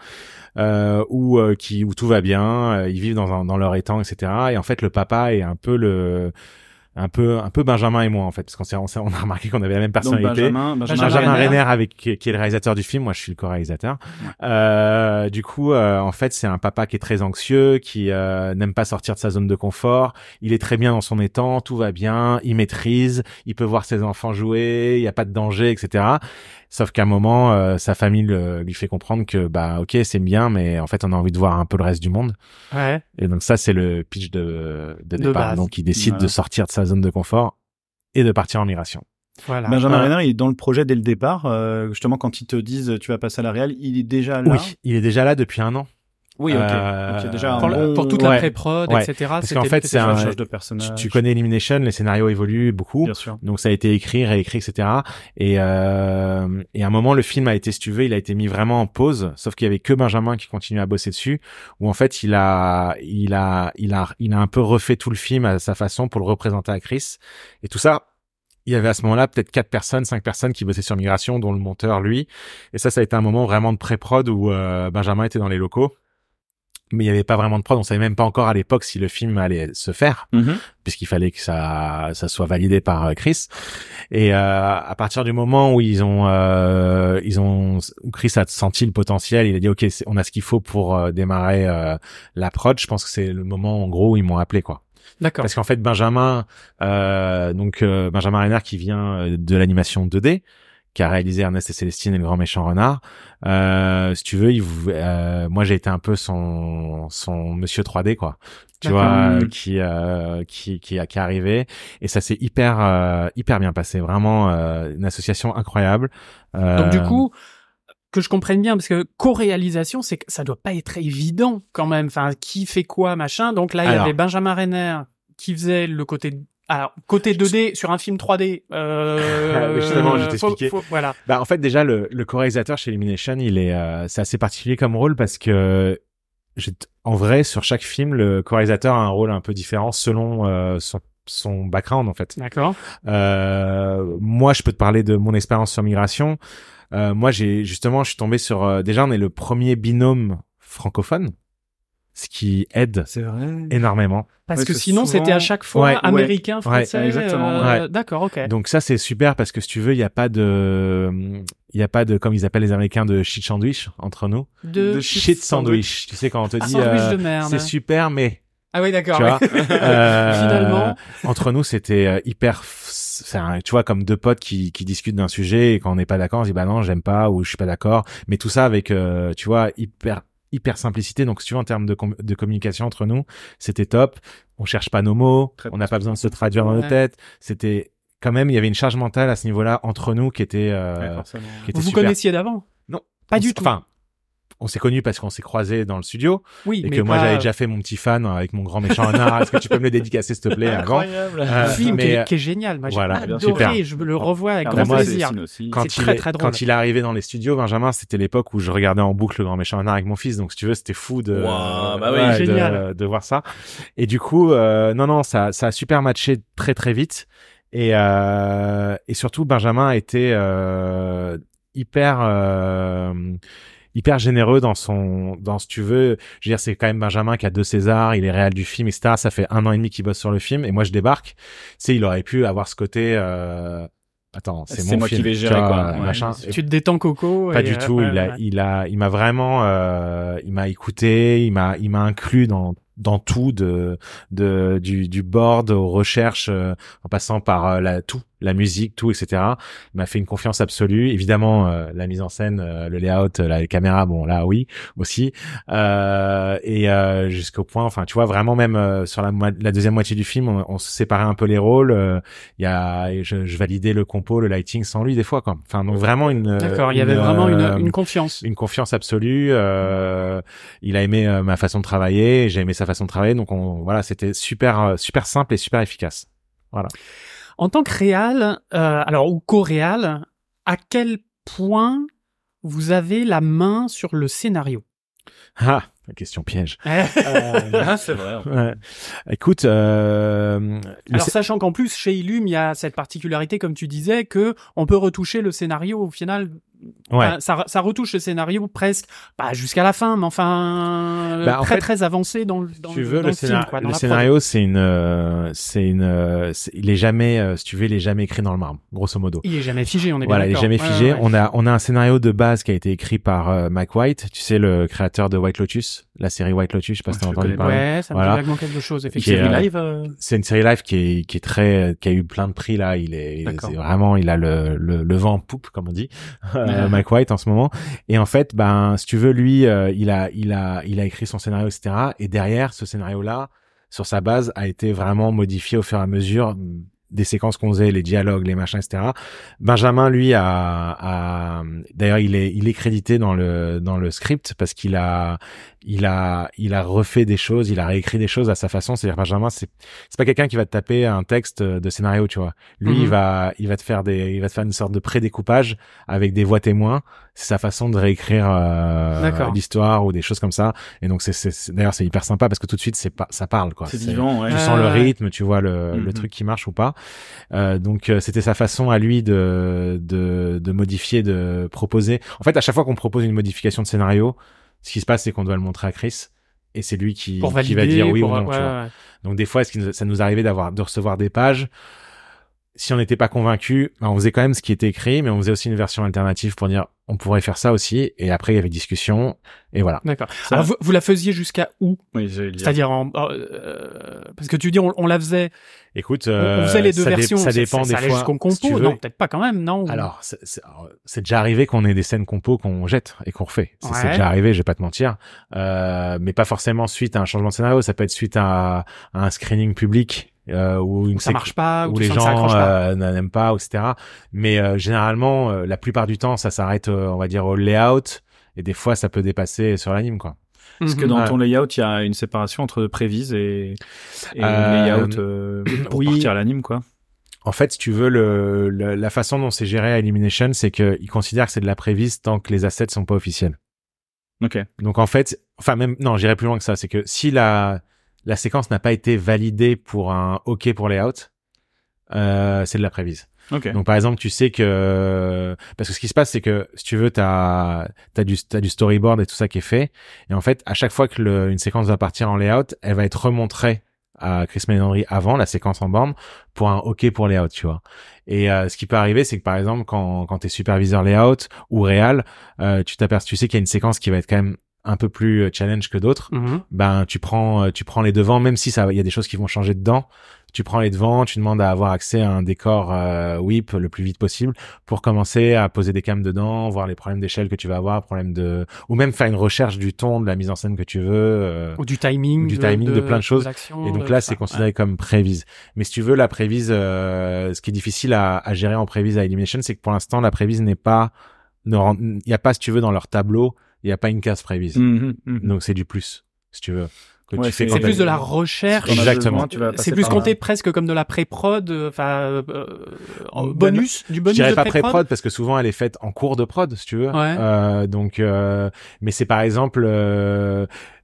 euh, où qui où tout va bien. ils vivent dans un, dans leur étang, etc. Et en fait, le papa est un peu le un peu un peu Benjamin et moi en fait parce qu'on on, on a remarqué qu'on avait la même personnalité Donc Benjamin, Benjamin, Benjamin avec qui est le réalisateur du film moi je suis le co-réalisateur euh, du coup euh, en fait c'est un papa qui est très anxieux qui euh, n'aime pas sortir de sa zone de confort il est très bien dans son étang tout va bien il maîtrise il peut voir ses enfants jouer il n'y a pas de danger etc Sauf qu'à un moment, euh, sa famille lui fait comprendre que bah ok c'est bien, mais en fait on a envie de voir un peu le reste du monde. Et donc ça c'est le pitch de, de, départ. Donc il décide de sortir de sa zone de confort et de partir en migration. Voilà. Benjamin euh... il est dans le projet dès le départ. Euh, justement, quand ils te disent tu vas passer à la il est déjà là. Oui, il est déjà là depuis un an. Oui, ok. Euh, déjà pour, toute la pré-prod, etc. Parce qu'en fait, c'est un de Tu, connais Elimination, les scénarios évoluent beaucoup. Donc ça a été écrit, réécrit, etc. Et, euh, et à un moment, le film a été, si il a été mis vraiment en pause. Sauf qu'il y avait que Benjamin qui continuait à bosser dessus. Où en fait, il a, il a, il a, il a un peu refait tout le film à sa façon pour le représenter à Chris. Et tout ça, il y avait à ce moment-là peut-être quatre personnes, cinq personnes qui bossaient sur Migration, dont le monteur lui. Et ça, ça a été un moment vraiment de pré-prod où euh, Benjamin était dans les locaux mais il n'y avait pas vraiment de prod. On savait même pas encore à l'époque si le film allait se faire, mhm. puisqu'il fallait que ça, ça soit validé par euh, Chris. Et euh, à partir du moment où ils ont, euh, ils ont, Chris a senti le potentiel. Il a dit ok, on a ce qu'il faut pour démarrer la prod. Je pense que c'est le moment en gros où ils m'ont appelé quoi. D'accord. Parce qu'en fait Benjamin, donc Benjamin Renard qui vient de l'animation 2D qui a réalisé Ernest et Célestine et le grand méchant renard. Euh, si tu veux, il, euh, moi j'ai été un peu son monsieur 3D quoi. Tu vois, mm. euh, qui, qui qui qui arrivé et ça s'est hyper hyper bien passé. Vraiment une association incroyable. Donc du coup que je comprenne bien, parce que co-réalisation, c'est que ça doit pas être évident quand même. Enfin, qui fait quoi, machin. Donc là, il y avait Benjamin Renner qui faisait le côté alors côté 2D sur un film 3D. Euh, ah, Justement, je t'expliquais. Voilà. Bah en fait déjà le, le co chez Illumination, il est euh, c'est assez particulier comme rôle parce que en vrai sur chaque film le co a un rôle un peu différent selon euh, son background en fait. D'accord. Euh, moi, je peux te parler de mon expérience sur migration. Euh, moi, j'ai justement, je suis tombé sur. Euh, déjà, on est le premier binôme francophone ce qui aide énormément. Parce que sinon, c'était à chaque fois américain, français. Euh, exactement. D'accord, ok. Donc ça, c'est super parce que si tu veux, il n'y a pas de, il n'y a pas de, comme ils appellent les Américains, de shit sandwich entre nous. De, shit, sandwich. Tu sais, quand on te ah, dit, euh, c'est super, mais. Ah oui, d'accord. Euh, Finalement. Entre nous, c'était hyper, tu vois, comme deux potes qui, discutent d'un sujet et quand on n'est pas d'accord, on se dit, bah non, j'aime pas ou je suis pas d'accord. Mais tout ça avec, tu vois, hyper hyper simplicité. Donc, si tu veux, en termes de, de communication entre nous, c'était top. On cherche pas nos mots. on n'a pas besoin de se traduire dans nos têtes. C'était quand même, il y avait une charge mentale à ce niveau-là entre nous qui était, euh, qui était Vous vous connaissiez d'avant? Non. Pas du tout on s'est connus parce qu'on s'est croisés dans le studio. Oui, et que moi, j'avais déjà fait mon petit fan hein, avec mon grand méchant Anna. Est-ce que tu peux me le dédicacer, s'il te plaît, un Incroyable. film euh, euh, qui, est, génial. adoré. Je le revois avec ah, grand plaisir. Quand, il est, très drôle. quand il est arrivé dans les studios, Benjamin, c'était l'époque où je regardais en boucle le grand méchant Anna avec mon fils. Donc, si tu veux, c'était fou de, bah de, voir ça. Et du coup, euh, non, non, ça, ça a super matché très, très vite. Et, euh, et surtout, Benjamin a été, hyper, hyper généreux dans son, dans ce tu veux. Je veux dire, c'est quand même Benjamin qui a deux Césars, il est réel du film, etc. Ça fait un an et demi qu'il bosse sur le film et moi je débarque. c'est il aurait pu avoir ce côté, euh, attends, c'est moi qui vais gérer, quoi. machin. Tu te détends, Coco. Pas du euh, tout. il, a, il a, il m'a vraiment, euh, il m'a écouté, il m'a, il m'a inclus dans dans tout de, de du, du board aux recherches euh, en passant par la tout la musique, tout, etc. m'a fait une confiance absolue. Évidemment, euh, la mise en scène, euh, le layout, euh, la caméra, bon là oui aussi. et jusqu'au point, enfin tu vois vraiment même sur la, la, deuxième moitié du film, on, se séparait un peu les rôles. Il y a, je, validais le compo, le lighting sans lui des fois quoi. Enfin donc vraiment une. D'accord, il y avait vraiment une, une, confiance. Une confiance absolue. il a aimé ma façon de travailler, j'ai aimé sa façon de travailler, donc voilà c'était super super simple et super efficace. Voilà. En tant que réal, euh, alors ou co-réal, à quel point vous avez la main sur le scénario Ah, question piège. Euh, ah, c'est vrai. Écoute, euh, alors sachant qu'en plus chez Illum, il y a cette particularité, comme tu disais, que on peut retoucher le scénario au final Ouais. ça, ça, retouche le scénario presque bah, jusqu'à la fin, mais enfin bah, euh, très très avancé dans, dans, tu veux, dans le, le scénario, c'est une, euh, c'est une, euh, il est jamais, si tu veux, il est jamais écrit dans le marbre, grosso modo. Il est jamais figé, on est voilà, il est jamais figé. on a, on a un scénario de base qui a été écrit par Mike White, tu sais, le créateur de White Lotus, la série White Lotus, je sais pas si ah, t'as entendu parler. Ouais, ça me voilà. dit quelque chose. Effectivement, live. C'est une série live qui est, qui est très, qui a eu plein de prix là. Il est, vraiment, il a le, le, vent en poupe, comme on dit. Euh, Mike White en ce moment. Et en fait, ben, si tu veux, lui, euh, il a, il a, il a écrit son scénario, etc. Et derrière, ce scénario-là, sur sa base, a été vraiment modifié au fur et à mesure des séquences qu'on faisait, les dialogues, les machins, etc. Benjamin, lui, a, d'ailleurs, il est, il est crédité dans le, dans le script parce qu'il a, il a, il a refait des choses, il a réécrit des choses à sa façon. C'est-à-dire, Benjamin, c'est, c'est pas quelqu'un qui va te taper un texte de scénario, tu vois. Lui, il mhm. va, il va te faire des, il va te faire une sorte de pré découpage avec des voix témoins c'est sa façon de réécrire euh, l'histoire ou des choses comme ça. Et donc c'est d'ailleurs c'est hyper sympa parce que tout de suite c'est pas ça parle quoi. C'est vivant. Ouais. Tu sens le rythme, tu vois le, mm-hmm. truc qui marche ou pas. Euh, donc euh, c'était sa façon à lui de, de de modifier, de proposer. En fait, à chaque fois qu'on propose une modification de scénario, ce qui se passe c'est qu'on doit le montrer à Chris et c'est lui qui, qui va dire oui ou non. tu vois. Donc des fois, est-ce que ça nous arrivait d'avoir de recevoir des pages si on n'était pas convaincu, ben, on faisait quand même ce qui était écrit, mais on faisait aussi une version alternative pour dire on pourrait faire ça aussi. Et après, il y avait discussion. Et voilà. D'accord. Alors, vous, vous, la faisiez jusqu'à où C'est-à-dire, en, oh, euh, parce que tu dis, on, la faisait. Écoute, on euh, faisait les deux ça versions. ça dépend des fois. Jusqu'en compo, non Peut-être pas quand même, non Alors, c'est, déjà arrivé qu'on ait des scènes compo qu'on jette et qu'on refait. C'est, déjà arrivé, je vais pas te mentir. Euh, mais pas forcément suite à un changement de scénario. Ça peut être suite à un screening public euh, où une ça marche pas, ou les gens euh, n'aiment pas, etc. Mais euh, généralement, la plupart du temps, ça s'arrête, on va dire, au layout, et des fois, ça peut dépasser sur l'anime, quoi. Parce que mhm. dans ton layout, il y a une séparation entre prévise et, et layout pour oui. partir à l'anime, quoi. En fait, si tu veux, le, la façon dont c'est géré à Elimination, c'est qu'ils considèrent que c'est de la prévise tant que les assets sont pas officiels. Ok. Donc en fait, enfin même non, j'irai plus loin que ça. C'est que si la la séquence n'a pas été validée pour un OK pour layout, euh, c'est de la prévise. Donc par exemple, tu sais que parce que ce qui se passe, c'est que si tu veux, t'as as du as du storyboard et tout ça qui est fait, et en fait, à chaque fois que une séquence va partir en layout, elle va être remontrée à Chris henry avant la séquence en borne pour un OK pour layout, tu vois. Et euh, ce qui peut arriver, c'est que par exemple, quand quand t'es superviseur layout ou réal, euh, tu t'aperçois, tu sais qu'il y a une séquence qui va être quand même un peu plus euh, challenge que d'autres, mhm. ben tu prends euh, tu prends les devants, même si ça il y a des choses qui vont changer dedans. Tu prends les devants, tu demandes à avoir accès à un décor euh, WIP le plus vite possible pour commencer à poser des cams dedans, voir les problèmes d'échelle que tu vas avoir, problème de ou même faire une recherche du ton, de la mise en scène que tu veux, ou du timing, du timing de, plein de choses. Et donc là, c'est considéré comme prévise. Mais si tu veux la prévise, ce qui est difficile à, à gérer en prévise à Illumination, c'est que pour l'instant la prévise n'est pas, il n'y a pas si tu veux dans leur tableau il n'y a pas une case prévisible mhm, mhm. Donc c'est du plus, si tu veux. c'est plus de la recherche. Exactement. C'est plus compté presque comme de la pré-prod, euh, enfin, euh, bonus, du bonus. Je dirais pas pré-prod parce que souvent elle est faite en cours de prod, si tu veux. Euh, donc, mais c'est par exemple,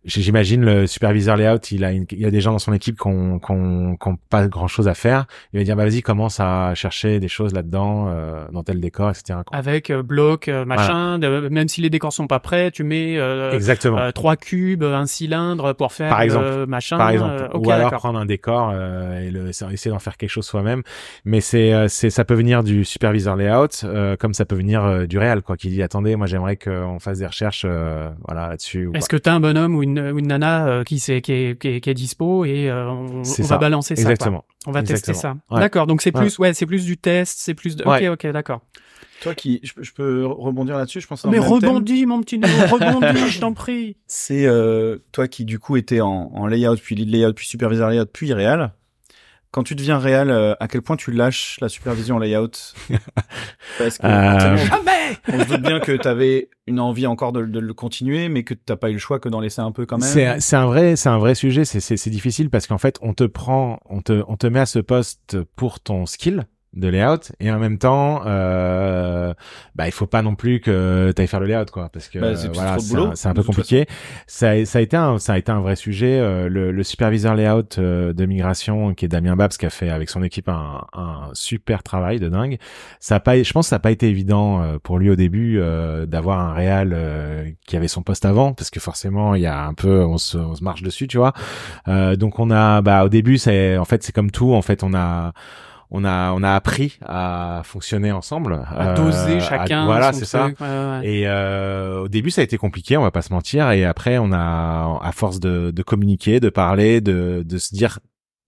J'imagine le superviseur layout, il a, il a des gens dans son équipe qui n'ont qu'on pas grand chose à faire. Il va dire, bah vas-y, commence à chercher des choses là-dedans, euh, dans tel décor, etc. Avec euh, bloc, euh, machin, même si les décors sont pas prêts, tu mets euh, Exactement. trois cubes, un cylindre pour faire Par exemple. machin. Par exemple. Ou alors prendre un décor et le, essayer d'en faire quelque chose soi-même. Mais c'est, c'est, ça peut venir du superviseur layout, comme ça peut venir du réel, quoi, qui dit, attendez, moi j'aimerais qu'on fasse des recherches, voilà, là-dessus. Est-ce que t'es un bonhomme ou une une, nana euh, qui, est, qui, est, qui, dispo et euh, on, va balancer ça. On va tester ça. D'accord. Donc c'est plus, ouais, c'est plus du test, c'est plus. De... Ok, ok, d'accord. Toi qui, je, peux rebondir là-dessus, je pense. Mais rebondis, mon petit nom, rebondis, je t'en prie. C'est euh, toi qui du coup était en, en layout puis lead layout puis supervisor layout puis réel quand tu deviens réel, euh, à quel point tu lâches la supervision layout Parce que euh, on se doute bien que tu avais une envie encore de, de le continuer, mais que tu n'as pas eu le choix que d'en laisser un peu quand même. C'est, un vrai, c'est un vrai sujet. C'est, c'est, difficile parce qu'en fait, on te prend, on te, on te met à ce poste pour ton skill, de layout et en même temps euh, bah il faut pas non plus que tu ailles faire le layout quoi parce que bah, c'est un, peu compliqué ça, ça a été un, ça a été un vrai sujet euh, le, le, superviseur layout euh, de migration qui est Damien Babs qui a fait avec son équipe un, un super travail de dingue ça a pas je pense que ça a pas été évident euh, pour lui au début d'avoir un réal qui avait son poste avant parce que forcément il y a un peu on se, on se marche dessus tu vois donc on a bah au début c'est en fait c'est comme tout en fait on a on a on a appris à fonctionner ensemble, à doser euh, chacun. voilà, c'est ça. Et euh, au début, ça a été compliqué, on va pas se mentir. Et après, on a, à force de, communiquer, de parler, de de se dire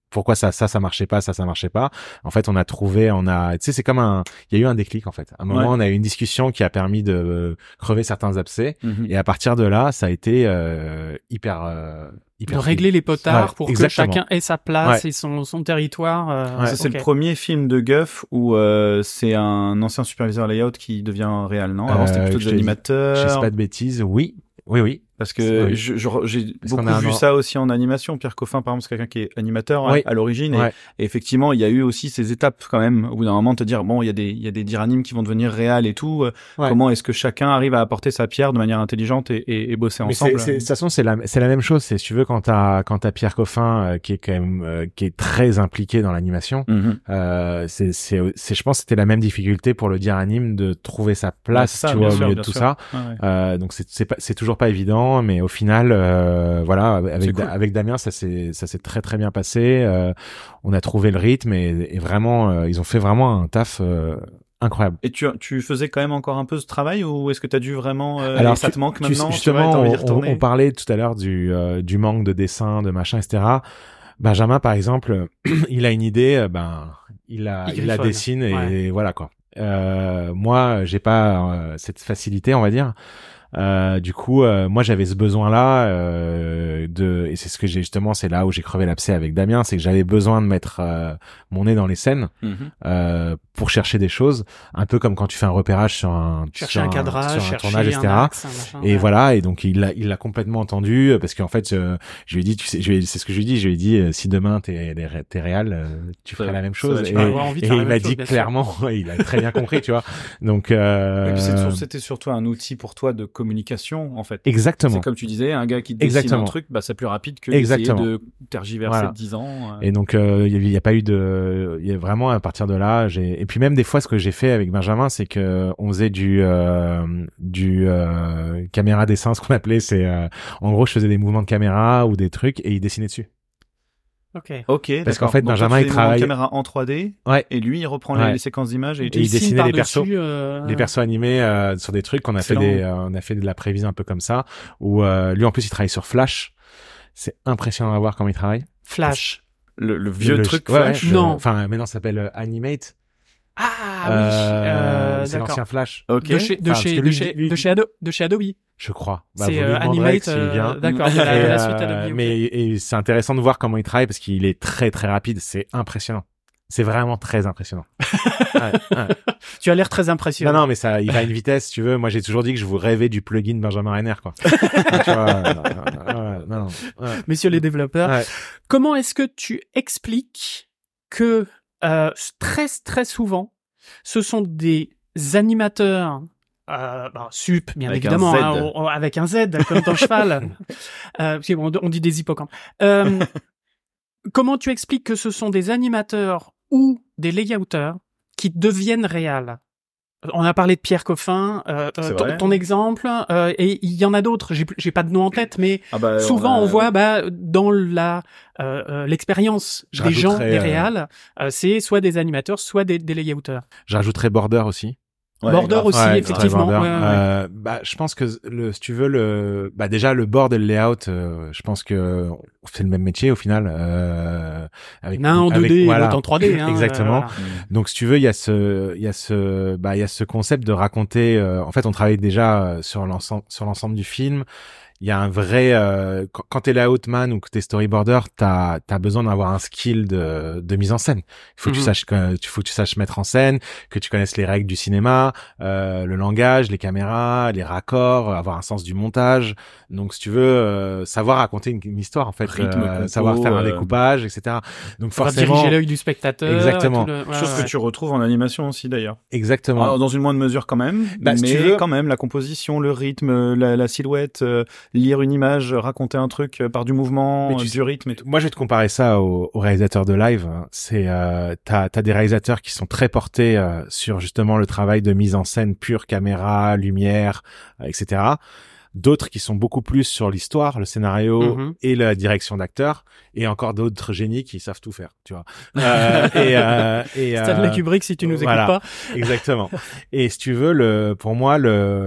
pourquoi ça, ça, ça marchait pas, ça, ça marchait pas. En fait, on a trouvé, on a, tu sais, c'est comme un, il y a eu un déclic en fait. À un moment, on a eu une discussion qui a permis de euh, crever certains abcès, mhm. et à partir de là, ça a été euh, hyper. Euh, hyper de régler les potards pour que chacun ait sa place et son, territoire. Euh, c'est le premier film de Guff où c'est un ancien superviseur layout qui devient réel, non Avant c'était plutôt de l'animateur. Je sais pas de bêtises, oui. Oui, oui. Parce que j'ai beaucoup vu ça aussi en animation. Pierre Coffin, par exemple, c'est quelqu'un qui est animateur hein, à, l'origine. Et, effectivement, il y a eu aussi ces étapes quand même. Au bout d'un moment, te dire, bon, il y a des, il a des diranimes qui vont devenir réels et tout. Euh, comment est-ce que chacun arrive à apporter sa pierre de manière intelligente et, bosser ensemble? de toute façon, c'est la, la même chose. si tu veux, quand t'as, quand Pierre Coffin, euh, qui est quand même, euh, qui est très impliqué dans l'animation, mmh c'est, je pense, c'était la même difficulté pour le diranime de trouver sa place, tu vois, au milieu de tout ça. donc c'est toujours pas évident mais au final, euh, voilà, avec, Damien, ça s'est ça s'est très très bien passé. Euh, on a trouvé le rythme et, vraiment, euh, ils ont fait vraiment un taf. Incroyable. Et tu, tu faisais quand même encore un peu ce travail ou est-ce que tu as dû vraiment... Alors ça te manque maintenant on, parlait tout à l'heure du, du manque de dessin, de machin, etc. Benjamin, par exemple, il a une idée, ben, il, la dessine et, voilà quoi. moi, j'ai pas cette facilité, on va dire. Euh, du coup, euh, moi j'avais ce besoin-là euh, de, et c'est ce que j'ai justement, c'est là où j'ai crevé l'abcès avec Damien, c'est que j'avais besoin de mettre euh, mon nez dans les scènes mhm. euh, pour chercher des choses, un peu comme quand tu fais un repérage sur un, sur un, cadrage, tournage, etc. et voilà, et donc il l'a, il l'a complètement entendu parce qu'en fait, je lui ai dit, tu sais, c'est ce que je lui ai dit, je lui ai dit, si demain t'es, t'es réel, tu ferais la même chose. et, il m'a dit clairement, il a très bien compris, tu vois. Donc, et c'était surtout un outil pour toi de communication, en fait. Exactement. C'est comme tu disais, un gars qui dessine un truc, bah, c'est plus rapide que Exactement. de tergiverser dix 10 ans. Euh. Et donc, euh, il n'y a, pas eu de... Y a vraiment, à partir de là, Et puis même des fois, ce que j'ai fait avec Benjamin, c'est que on faisait du, euh, du caméra dessin, ce qu'on appelait, c'est... en gros, je faisais des mouvements de caméra ou des trucs et il dessinait dessus. Ok. Parce qu'en fait, Benjamin il travaille. caméra en 3D. Ouais. Et lui, il reprend les, séquences d'images et, il dessine les persos, euh, les persos animés euh, sur des trucs qu'on a fait euh, on a fait de la prévision un peu comme ça. Où lui, en plus, il travaille sur Flash. C'est impressionnant à voir comment il travaille. Flash. Le, vieux truc. Flash. non. Enfin, maintenant, ça s'appelle Animate. Ah oui. c'est l'ancien Flash. De chez, de chez, de, chez Adobe de chez Adobe je crois. Bah, c'est euh, Animate, d'accord. Mais c'est intéressant de voir comment il travaille parce qu'il est très très rapide. C'est impressionnant. C'est vraiment très impressionnant. Tu as l'air très impressionnant. Non, non, mais ça, il va à une vitesse, tu veux. Moi, j'ai toujours dit que je vous rêvais du plugin Benjamin Renner, quoi. Messieurs les développeurs, comment est-ce que tu expliques que euh, très très souvent, ce sont des animateurs euh, bah, sup, bien évidemment, hein, avec un Z, comme dans cheval. Euh, on dit des hippocampes. Euh, comment tu expliques que ce sont des animateurs ou des layouters qui deviennent réels on a parlé de Pierre Coffin, ton, exemple, et il y en a d'autres. J'ai pas de nom en tête, mais ah bah, souvent on, voit bah, dans l'expérience des gens des c'est soit des animateurs, soit des, des layouters. J'ajouterais Border aussi. Border aussi, effectivement. bah, je pense que le, si tu veux le, bah déjà le board et le layout, euh, je pense que fait le même métier au final. Euh, avec, non, en 2D, avec, voilà. en 3D. Hein, Exactement. Mm. Donc si tu veux, il y a ce, il y a ce, bah il y a ce concept de raconter. Euh, en fait, on travaille déjà euh, sur l'ensemble, sur l'ensemble du film il y a un vrai euh, quand, tu t'es la man ou que t'es storyboarder t'as as besoin d'avoir un skill de, de mise en scène il faut que tu mhm. saches que tu faut que tu saches mettre en scène que tu connaisses les règles du cinéma euh, le langage les caméras les raccords euh, avoir un sens du montage donc si tu veux euh, savoir raconter une, histoire en fait savoir faire un découpage etc donc forcément diriger l'œil du spectateur exactement chose que tu retrouves en animation aussi d'ailleurs exactement Alors, dans une moindre mesure quand même bah, mais tu quand même la composition le rythme la, la silhouette lire une image, raconter un truc euh, par du mouvement, euh, du rythme et tout. Moi, je vais te comparer ça aux, réalisateurs de live. Hein. C'est, euh, t'as, t'as des réalisateurs qui sont très portés euh, sur justement le travail de mise en scène pure, caméra, lumière, euh, etc d'autres qui sont beaucoup plus sur l'histoire, le scénario mhm. et la direction d'acteur, et encore d'autres génies qui savent tout faire, tu vois. Euh, et, euh, euh, Kubrick, si tu nous écoutes pas. exactement. Et si tu veux, le, pour moi, le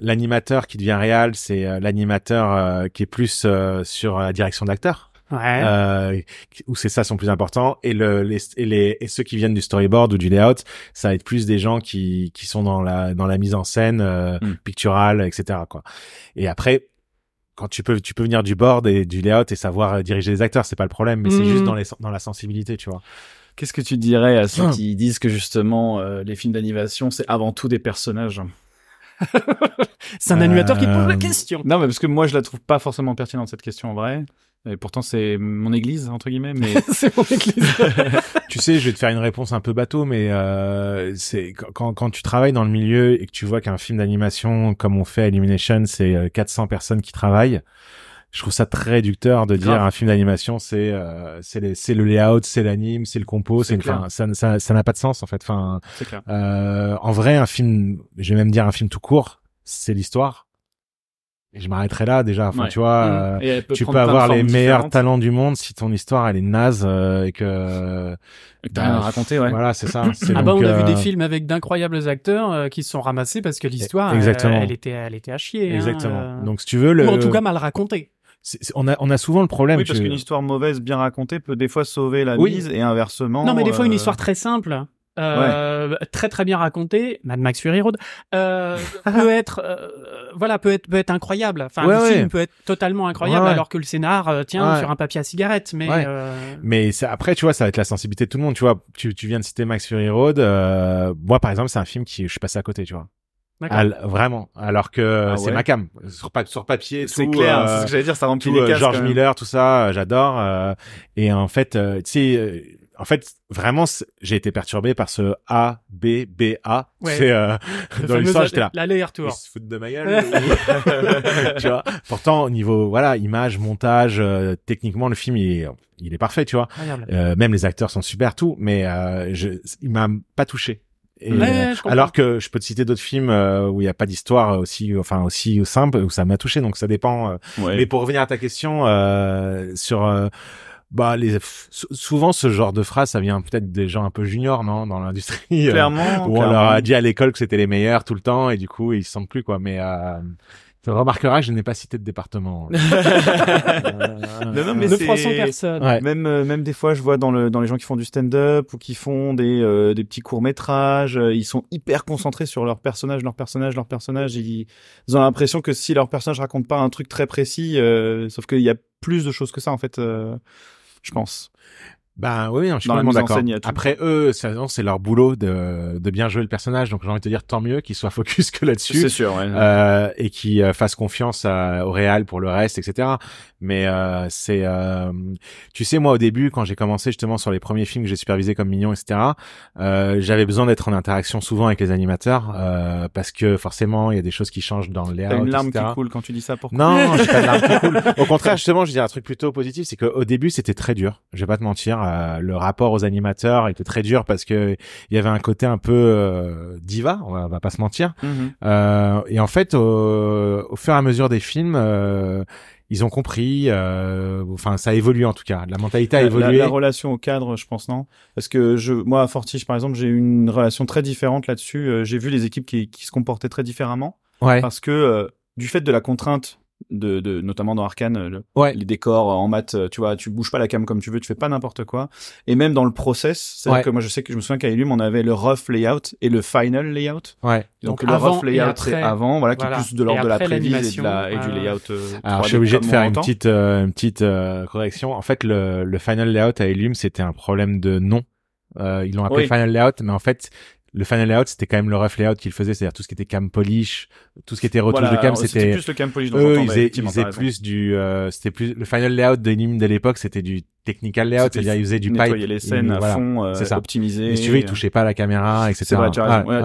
l'animateur qui devient réel, c'est euh, l'animateur qui est plus sur la direction d'acteur ouais. Euh, où c'est ça sont plus important et le les, et ceux qui viennent du storyboard ou du layout ça va être plus des gens qui qui sont dans la dans la mise en scène euh, hmm. picturale etc quoi et après quand tu peux tu peux venir du board et du layout et savoir euh, diriger les acteurs c'est pas le problème mais c'est juste dans hmm. les dans la sensibilité tu vois Qu'est-ce que tu dirais à ceux hein. qui disent que justement les films d'animation c'est avant tout des personnages C'est un animateur qui pose la question. Non, mais parce que moi je la trouve pas forcément pertinente cette question en vrai. Et pourtant, c'est mon église, entre guillemets, mais... c'est mon église. tu sais, je vais te faire une réponse un peu bateau, mais euh, c'est quand, quand tu travailles dans le milieu et que tu vois qu'un film d'animation, comme on fait à Illumination, c'est 400 euh, personnes qui travaillent, je trouve ça très réducteur de dire un film d'animation, c'est euh, c'est le layout, c'est l'anime, c'est le compo, c'est enfin ça n'a pas de sens en fait. Enfin, euh, en vrai, un film, je vais même dire un film tout court, c'est l'histoire et je m'arrêterai là déjà. Enfin, tu vois, mmh. euh, tu peux avoir les meilleurs talents du monde si ton histoire elle est naze euh, et que, Tu que t'as rien bah, à raconter. Ouais. Voilà, c'est ça. ah bah on a vu des euh, films avec d'incroyables acteurs qui se sont ramassés parce que l'histoire, elle, était, elle était à chier. Hein, Exactement. Donc si tu veux, le... ou en tout cas mal racontée. on, a, on a souvent le problème. Oui, parce qu'une histoire mauvaise bien racontée peut des fois sauver la mise et inversement. Non, mais des fois une histoire très simple euh, très très bien raconté, Mad Max Fury Road euh, peut être euh, voilà peut être peut être incroyable. Enfin le film peut être totalement incroyable alors que le scénar euh, tient sur un papier à cigarette. Mais mais c'est après tu vois ça va être la sensibilité de tout le monde. Tu vois tu, tu viens de citer Max Fury Road. moi par exemple c'est un film qui je suis passé à côté tu vois. vraiment. Alors que ah c'est ma cam. Sur, sur papier, c'est clair. c'est ce que j'allais dire, ça remplit tout, George Miller, tout ça, j'adore. et en fait, tu sais, en fait, vraiment, j'ai été perturbé par ce A, B, B, A. C'est, euh, dans l'histoire, j'étais là. L'aller-retour. Ils se de ma gueule. tu vois. Pourtant, au niveau, voilà, image, montage, euh, techniquement, le film, il est, il est parfait, tu vois. Euh, même les acteurs sont super, tout, mais euh, je, il m'a pas touché. Et, alors que je peux te citer d'autres films où il n'y a pas d'histoire aussi, enfin aussi simple où ça m'a touché. Donc ça dépend. Mais pour revenir à ta question euh, sur bah les souvent ce genre de phrase ça vient peut-être des gens un peu juniors non dans l'industrie euh, clairement où on leur a dit à l'école que c'était les meilleurs tout le temps et du coup ils se sentent plus quoi mais euh, tu remarqueras que je n'ai pas cité de département. non, non, mais 300 personnes. Même, euh, même des fois, je vois dans, le, dans les gens qui font du stand-up ou qui font des, euh, des petits courts-métrages, ils sont hyper concentrés sur leur personnage, leur personnage, leur personnage. Ils, ont l'impression que si leur personnage raconte pas un truc très précis, sauf qu'il y a plus de choses que ça, en fait je pense. Ben oui, je suis complètement d'accord. Après eux, c'est leur boulot de, de, bien jouer le personnage, donc j'ai envie de te dire tant mieux qu'ils soient focus que là-dessus. C'est sûr. euh, et qu'ils euh, fassent confiance à, au réal pour le reste, etc. Mais euh, c'est, euh, tu sais, moi au début, quand j'ai commencé justement sur les premiers films que j'ai supervisés comme Mignon, etc. Euh, j'avais besoin d'être en interaction souvent avec les animateurs parce que forcément, il y a des choses qui changent dans l'air. T'as une larme qui coule quand tu dis ça. Pourquoi Non, j'ai pas de larme qui coule. Au contraire, justement, je dirais un truc plutôt positif, c'est qu'au début, c'était très dur. Je vais pas te mentir. Euh, le rapport aux animateurs était très dur parce que il y avait un côté un peu euh, diva, on va, pas se mentir. Mhm. Euh, et en fait, au, fur et à mesure des films, ils ont compris. enfin, ça évolue en tout cas. La mentalité a évolué. La, relation au cadre, je pense non, parce que moi à Fortige par exemple, j'ai eu une relation très différente là-dessus. J'ai vu les équipes qui, se comportaient très différemment. Parce que du fait de la contrainte de, de, notamment dans Arkane, les décors en maths, tu vois, tu bouges pas la cam comme tu veux, tu fais pas n'importe quoi. Et même dans le process, c'est vrai que moi je sais que je me souviens qu'à Illum, on avait le rough layout et le final layout. Ouais. Donc, le rough layout après, avant, voilà, qui est plus de l'ordre de la prévise et, et du layout. Euh, Alors je suis obligé de faire une petite, euh, une petite euh, correction. En fait, le, final layout à Illum, c'était un problème de nom. ils l'ont appelé Final Layout, mais en fait, le final layout c'était quand même le rough layout qu'ils faisaient c'est-à-dire tout ce qui était cam polish tout ce qui était retouche de cam c'était plus le cam polish eux, ils faisaient, ils faisaient plus du euh, c'était plus le final layout de Nim de l'époque c'était du technical layout c'est-à-dire ils faisaient du Ils nettoyaient les scènes à fond euh, ça. optimiser tu veux ils euh, touchaient pas la caméra etc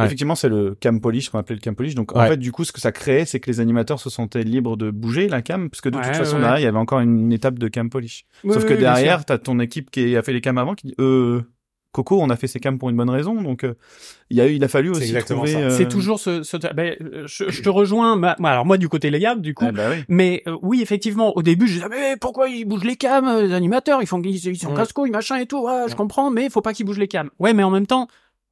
effectivement c'est le cam polish qu'on appelait le cam polish donc en fait du coup ce que ça créait c'est que les animateurs se sentaient libres de bouger la cam parce que de toute façon derrière il y avait encore une étape de cam polish sauf que derrière t'as ton équipe qui a fait les cams avant qui dit euh Coco, on a fait ses cams pour une bonne raison, donc euh, il, a, il a fallu aussi trouver. Euh, C'est toujours ce. ce ben, euh, je, te rejoins. alors moi du côté légal, du coup, ah, bah mais oui effectivement au début je disais mais pourquoi ils bougent les cams les animateurs ils font ils, sont casse-couilles machin et tout je comprends mais il faut pas qu'ils bougent les cams. Ouais mais en même temps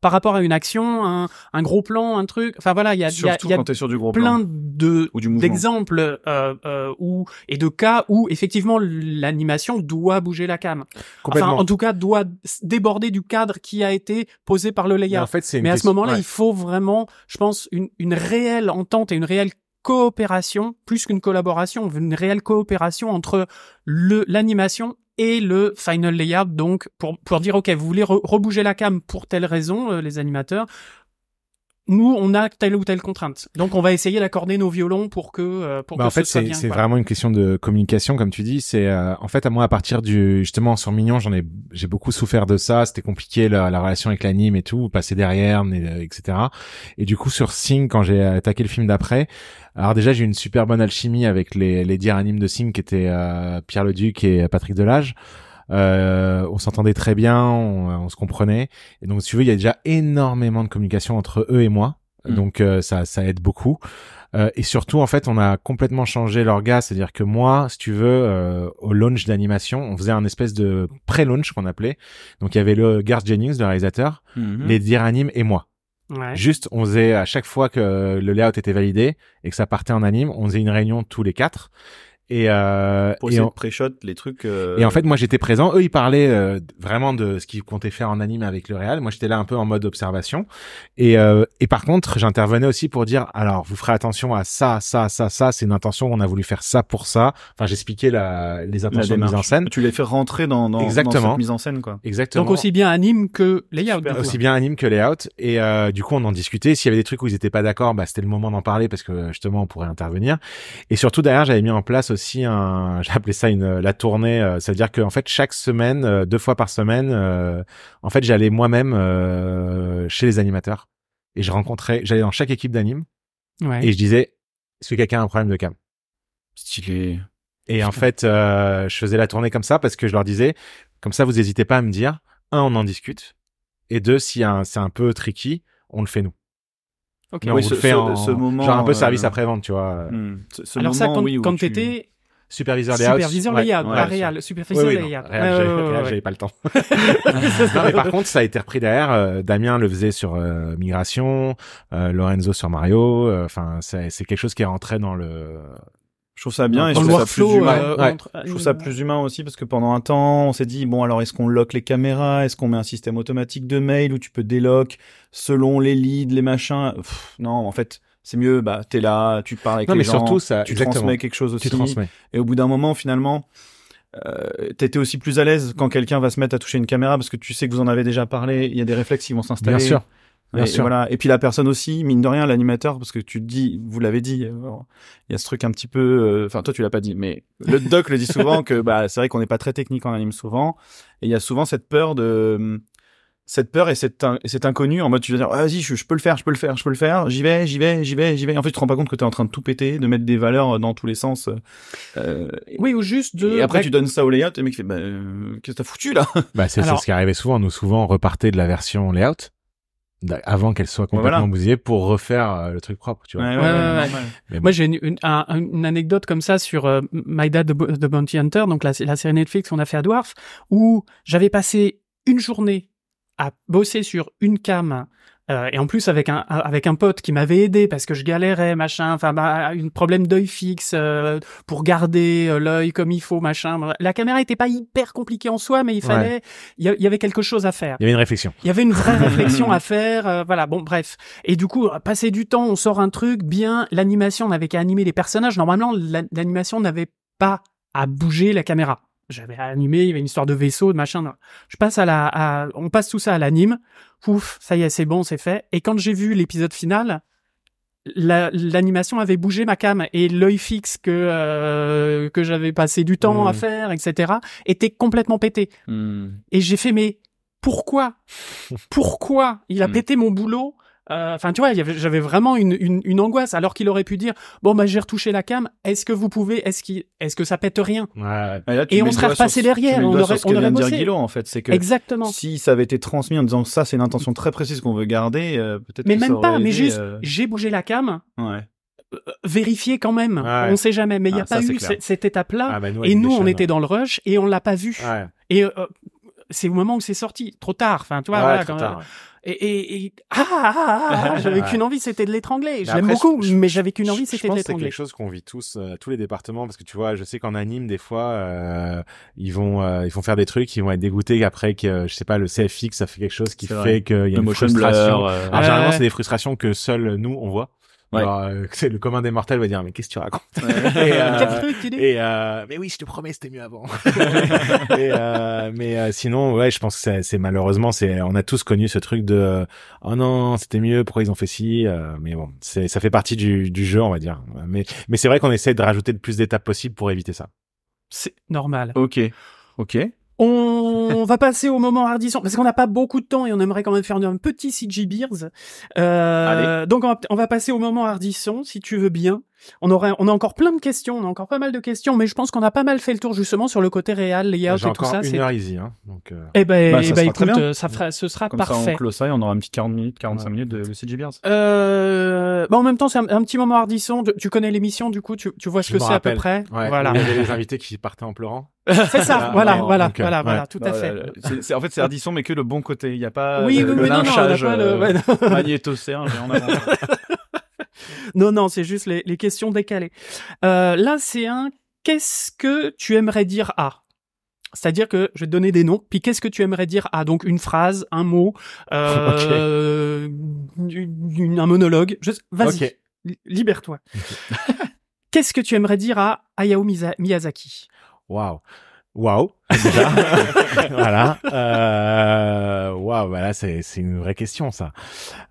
par rapport à une action, un, gros plan, un truc. Enfin voilà, il y a, y a plein de d'exemples euh, euh et de cas où effectivement l'animation doit bouger la cam. Enfin, en tout cas, doit déborder du cadre qui a été posé par le layout. Mais, en fait, Mais à ce moment-là, il faut vraiment, je pense, une, une réelle entente et une réelle coopération, plus qu'une collaboration, une réelle coopération entre l'animation et le final layout donc pour pour dire ok vous voulez rebouger la cam pour telle raison euh, les animateurs nous, on a telle ou telle contrainte. Donc, on va essayer d'accorder nos violons pour que, euh, pour bah en fait, c'est vraiment une question de communication, comme tu dis. C'est euh, en fait à moi à partir du justement sur Mignon, j'en ai j'ai beaucoup souffert de ça. C'était compliqué la, relation avec l'anime et tout, passer derrière, euh, etc. Et du coup, sur Sing, quand j'ai attaqué le film d'après, alors déjà j'ai une super bonne alchimie avec les les dires animes de Sing qui étaient euh, Pierre Leduc et Patrick Delage. Euh, on s'entendait très bien, euh, on, se comprenait. Et donc, si tu veux, il y a déjà énormément de communication entre eux et moi. Mm. Donc, euh, ça, aide beaucoup. et surtout, en fait, on a complètement changé leur gars, C'est-à-dire que moi, si tu veux, au launch d'animation, on faisait un espèce de pré-launch qu'on appelait. Donc, il y avait le Garth Jennings, le réalisateur, mm-hmm. les diranimes et moi. Juste, on faisait à chaque fois que le layout était validé et que ça partait en anime, on faisait une réunion tous les quatre et, euh, et en... pré les trucs. Euh, et en fait, moi, j'étais présent. Eux, ils parlaient euh, vraiment de ce qu'ils comptaient faire en anime avec le Real. Moi, j'étais là un peu en mode observation. Et, euh, et par contre, j'intervenais aussi pour dire alors, vous ferez attention à ça, ça, ça, ça. C'est une intention. On a voulu faire ça pour ça. Enfin, j'expliquais la, les intentions de mise en scène. Tu les fais rentrer dans, dans, Exactement. dans cette mise en scène, quoi. Exactement. Donc aussi bien anime que layout. aussi bien anime que layout. Et euh, du coup, on en discutait. S'il y avait des trucs où ils étaient pas d'accord, bah, c'était le moment d'en parler parce que justement, on pourrait intervenir. Et surtout, derrière, j'avais mis en place aussi un, j'appelais ça une la tournée, euh, c'est-à-dire que en fait chaque semaine, euh, deux fois par semaine, euh, en fait j'allais moi-même chez les animateurs et je rencontrais, j'allais dans chaque équipe d'anime et je disais est-ce que quelqu'un a un problème de cam Stylé. Et en fait, je faisais la tournée comme ça parce que je leur disais comme ça vous n'hésitez pas à me dire un on en discute et deux si c'est un peu tricky on le fait nous. Okay. on oui, fait en, genre un peu service euh, après vente, tu vois. Hmm, Alors ça, quand, t'étais quand tu étais superviseur layout, superviseur layout, superviseur oui, oui, j'avais pas le temps. non, mais par contre, ça a été repris derrière. Euh, Damien le faisait sur euh, migration, Lorenzo sur Mario. Enfin, c'est quelque chose qui est rentré dans le je trouve ça bien et je trouve ça, plus humain. Euh, je trouve ça plus humain aussi parce que pendant un temps, on s'est dit bon alors est-ce qu'on lock les caméras, est-ce qu'on met un système automatique de mail où tu peux délock selon les leads, les machins. non, en fait, c'est mieux bah t'es là, tu parles avec les mais gens, surtout, ça, tu transmets quelque chose aussi. Et au bout d'un moment, finalement, tu euh, t'étais aussi plus à l'aise quand quelqu'un va se mettre à toucher une caméra parce que tu sais que vous en avez déjà parlé, il y a des réflexes qui vont s'installer. Bien sûr et, voilà. Et puis la personne aussi, mine de rien, l'animateur, parce que tu dis, vous l'avez dit, euh, il y a ce truc un petit peu, euh, enfin toi tu l'as pas dit, mais le doc le dit souvent que bah c'est vrai qu'on n'est pas très technique en anime souvent, et il y a souvent cette peur de cette peur et cette, et inconnu en mode tu vas dire vas-y je, peux le faire je peux le faire je peux le faire j'y vais j'y vais j'y vais j'y vais en fait tu te rends pas compte que tu es en train de tout péter de mettre des valeurs dans tous les sens euh, oui ou juste de et après tu donnes ça au layout et le mec fait bah, qu'est-ce que t'as foutu là bah c'est ce qui arrivait souvent nous souvent on repartait de la version layout avant qu'elle soit complètement bousillée pour refaire euh, le truc propre, tu Moi, j'ai une, anecdote comme ça sur euh, My Dad de Bounty Hunter, donc la, la série Netflix qu'on a fait à Dwarf, où j'avais passé une journée à bosser sur une cam euh, et en plus avec un avec un pote qui m'avait aidé parce que je galérais machin, enfin bah, une problème d'œil fixe euh, pour garder euh, l'œil comme il faut machin. La caméra était pas hyper compliquée en soi, mais il fallait il y, avait quelque chose à faire. Il y avait une réflexion. Il y avait une vraie réflexion à faire. voilà bon bref. Et du coup passer du temps, on sort un truc bien. L'animation n'avait qu'à animer les personnages. Normalement l'animation n'avait pas à bouger la caméra. J'avais animé, il y avait une histoire de vaisseau, de machin. Je passe à la, on passe tout ça à l'anime. Pouf, ça y est, c'est bon, c'est fait. Et quand j'ai vu l'épisode final, l'animation avait bougé ma cam et l'œil fixe que euh, que j'avais passé du temps à mmh. faire, etc., était complètement pété. Mmh. Et j'ai fait mais pourquoi, pourquoi il a mmh. pété mon boulot euh, enfin, tu vois, j'avais vraiment une, une, une, angoisse, alors qu'il aurait pu dire Bon, bah, j'ai retouché la cam, est-ce que vous pouvez, est-ce qu est que ça pète rien Et, on serait passé derrière, on aurait, on aurait dire en fait, c'est que Exactement. si ça avait été transmis en disant ça, c'est une intention très précise qu'on veut garder, euh, peut-être Mais même pas, mais juste, euh, j'ai bougé la cam. Ouais vérifier quand même. ouais. On sait jamais. Mais il n'y a ah, pas eu cette, étape-là. Ah, bah, et nous, on était hein. dans le rush et on l'a pas vu. Ouais. Et c'est au moment où c'est sorti, trop tard. Enfin, tu vois, voilà, Et, et, ah, ah, ah, j'avais qu'une envie, c'était de l'étrangler. j'aime beaucoup, mais j'avais qu'une envie, c'était de l'étrangler. C'est quelque chose qu'on vit tous, tous les départements, parce que tu vois, je sais qu'en anime, des fois, euh, ils vont, ils vont faire des trucs, ils vont être dégoûtés après que, je sais pas, le CFX, ça fait quelque chose qui fait qu'il y a une frustration. généralement, c'est des frustrations que seuls nous on voit. Euh, c'est le commun des mortels va dire mais qu'est-ce que tu racontes euh, et, euh, mais oui je te promets c'était mieux avant et, euh, mais euh, sinon ouais je pense que c'est, c'est malheureusement c'est on a tous connu ce truc de oh non c'était mieux pourquoi ils ont fait ci mais bon c'est ça fait partie du, du jeu on va dire mais mais c'est vrai qu'on essaie de rajouter le plus d'étapes possible pour éviter ça c'est normal ok ok on va passer au moment hardisson parce qu'on n'a pas beaucoup de temps et on aimerait quand même faire un petit CG Beers. Euh, donc on va, on va, passer au moment hardisson si tu veux bien on aurait, on a encore plein de questions, on a encore pas mal de questions, mais je pense qu'on a pas mal fait le tour justement sur le côté réel, les layout et tout ça. Une heure easy, hein. Donc, euh... Eh ben, bah, ça eh ben, écoute, euh, ça fera, ce sera Comme parfait. Ça, on close ça et on aura un petit 40 minutes, 45 minutes de, CGBR Euh, bah, en même temps, c'est un, petit moment hardisson. Tu, connais l'émission, du coup, tu, tu vois ce que c'est à peu près. Voilà. Il y avait les invités qui partaient en pleurant. C'est ça, ah, euh, voilà, voilà, voilà, voilà, tout à fait. en fait, c'est Ardisson, mais que le bon côté. Il n'y a pas oui, le, oui, le non, lynchage, non, on a pas le... Euh, mais en avant. non, non, c'est juste les, questions décalées. Euh, là, c'est un qu'est-ce que tu aimerais dire à c'est-à-dire que je vais te donner des noms, puis qu'est-ce que tu aimerais dire à ?» donc une phrase, un mot, euh, un monologue. Vas-y, libère-toi. qu'est-ce que tu aimerais dire à Hayao Miyazaki Waouh Waouh voilà. Euh, waouh, wow, bah là c'est c'est une vraie question ça.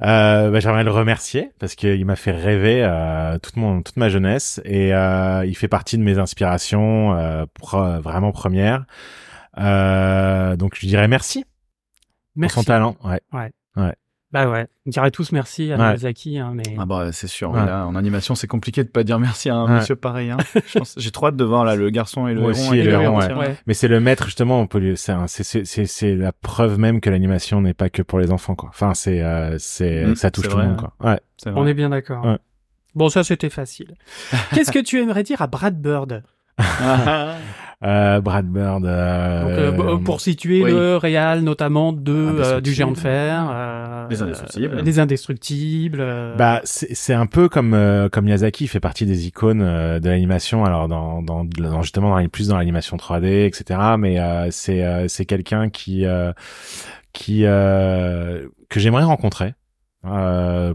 Euh, bah, j'aimerais le remercier parce qu'il m'a fait rêver euh, toute mon toute ma jeunesse et euh, il fait partie de mes inspirations euh, vraiment premières. Euh, donc je dirais merci. Merci. Pour son talent, ouais. Ouais. ouais. Bah ouais, on dirait tous merci à Miyazaki. Hein, mais... Ah bah c'est sûr, là, en animation c'est compliqué de pas dire merci à un monsieur pareil. Hein. J'ai trop hâte de voir là le garçon et le héron. mais c'est le maître justement, c'est la preuve même que l'animation n'est pas que pour les enfants Enfin c'est euh, mm, ça touche tout le monde on est bien d'accord. Bon ça c'était facile. Qu'est-ce que tu aimerais dire à Brad Bird Euh, Brad Bird. Euh, euh, bah, pour situer le réal notamment de ah, du géant de fer. des indestructibles. Bah c'est un peu comme comme Miyazaki fait partie des icônes de l'animation. Alors dans, dans, justement dans plus dans l'animation 3D etc. Mais c'est c'est quelqu'un qui qui que j'aimerais rencontrer.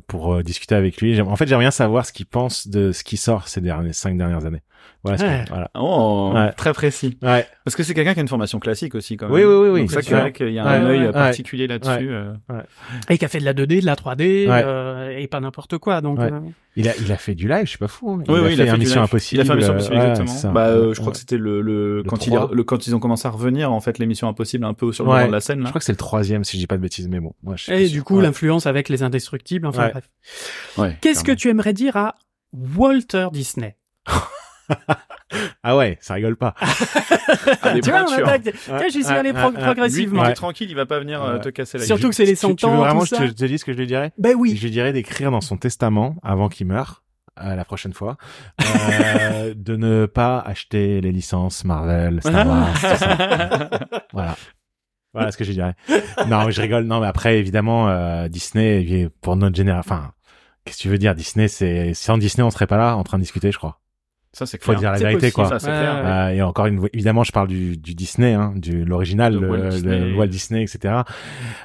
pour discuter avec lui. En fait, j'aimerais bien savoir ce qu'il pense de ce qui sort ces dernières cinq dernières années. Voilà, oh, très précis. Parce que c'est quelqu'un qui a une formation classique aussi, quand même. Oui, oui, oui. Donc c'est vrai qu'il y a un œil particulier là-dessus. Euh. Et qui a fait de la 2D, de la 3D, euh, et pas n'importe quoi. Donc, euh. il, a, il a fait du live, je suis pas fou. Hein. Il, oui, a oui, fait Mission Impossible. Mission Impossible, exactement. Bah, je crois que c'était le, le, quand, ils ont commencé à revenir, en fait, l'émission Impossible, un peu au sur le moment de la scène. Je crois que c'est le troisième, si je dis pas de bêtises, mais bon. et du coup, l'influence avec les indestructibles, enfin bref. Qu'est-ce que tu aimerais dire à Walter Disney ah ouais, ça rigole pas. Ah, tu vois, on attaque. Hein. Tiens, je suis allé progressivement. Lui, tranquille, il va pas venir euh, te casser la gueule. Surtout que c'est les 100 ans. Tu veux vraiment que je te, te dise ce que je lui dirais Ben oui. Je lui dirais d'écrire dans son testament, avant qu'il meure, euh, la prochaine fois, euh, de ne pas acheter les licences Marvel, Star Wars, voilà. Voilà ce que je dirais. Non, je rigole. Non, mais après, évidemment, Disney, pour notre génération, enfin, qu'est-ce que tu veux dire Disney, c'est sans Disney, on serait pas là en train de discuter, je crois. Ça, c'est Faut dire la vérité, quoi. Ça, euh, et encore une, évidemment, je parle du, du Disney, hein, du l'original, le, Walt, Disney. etc.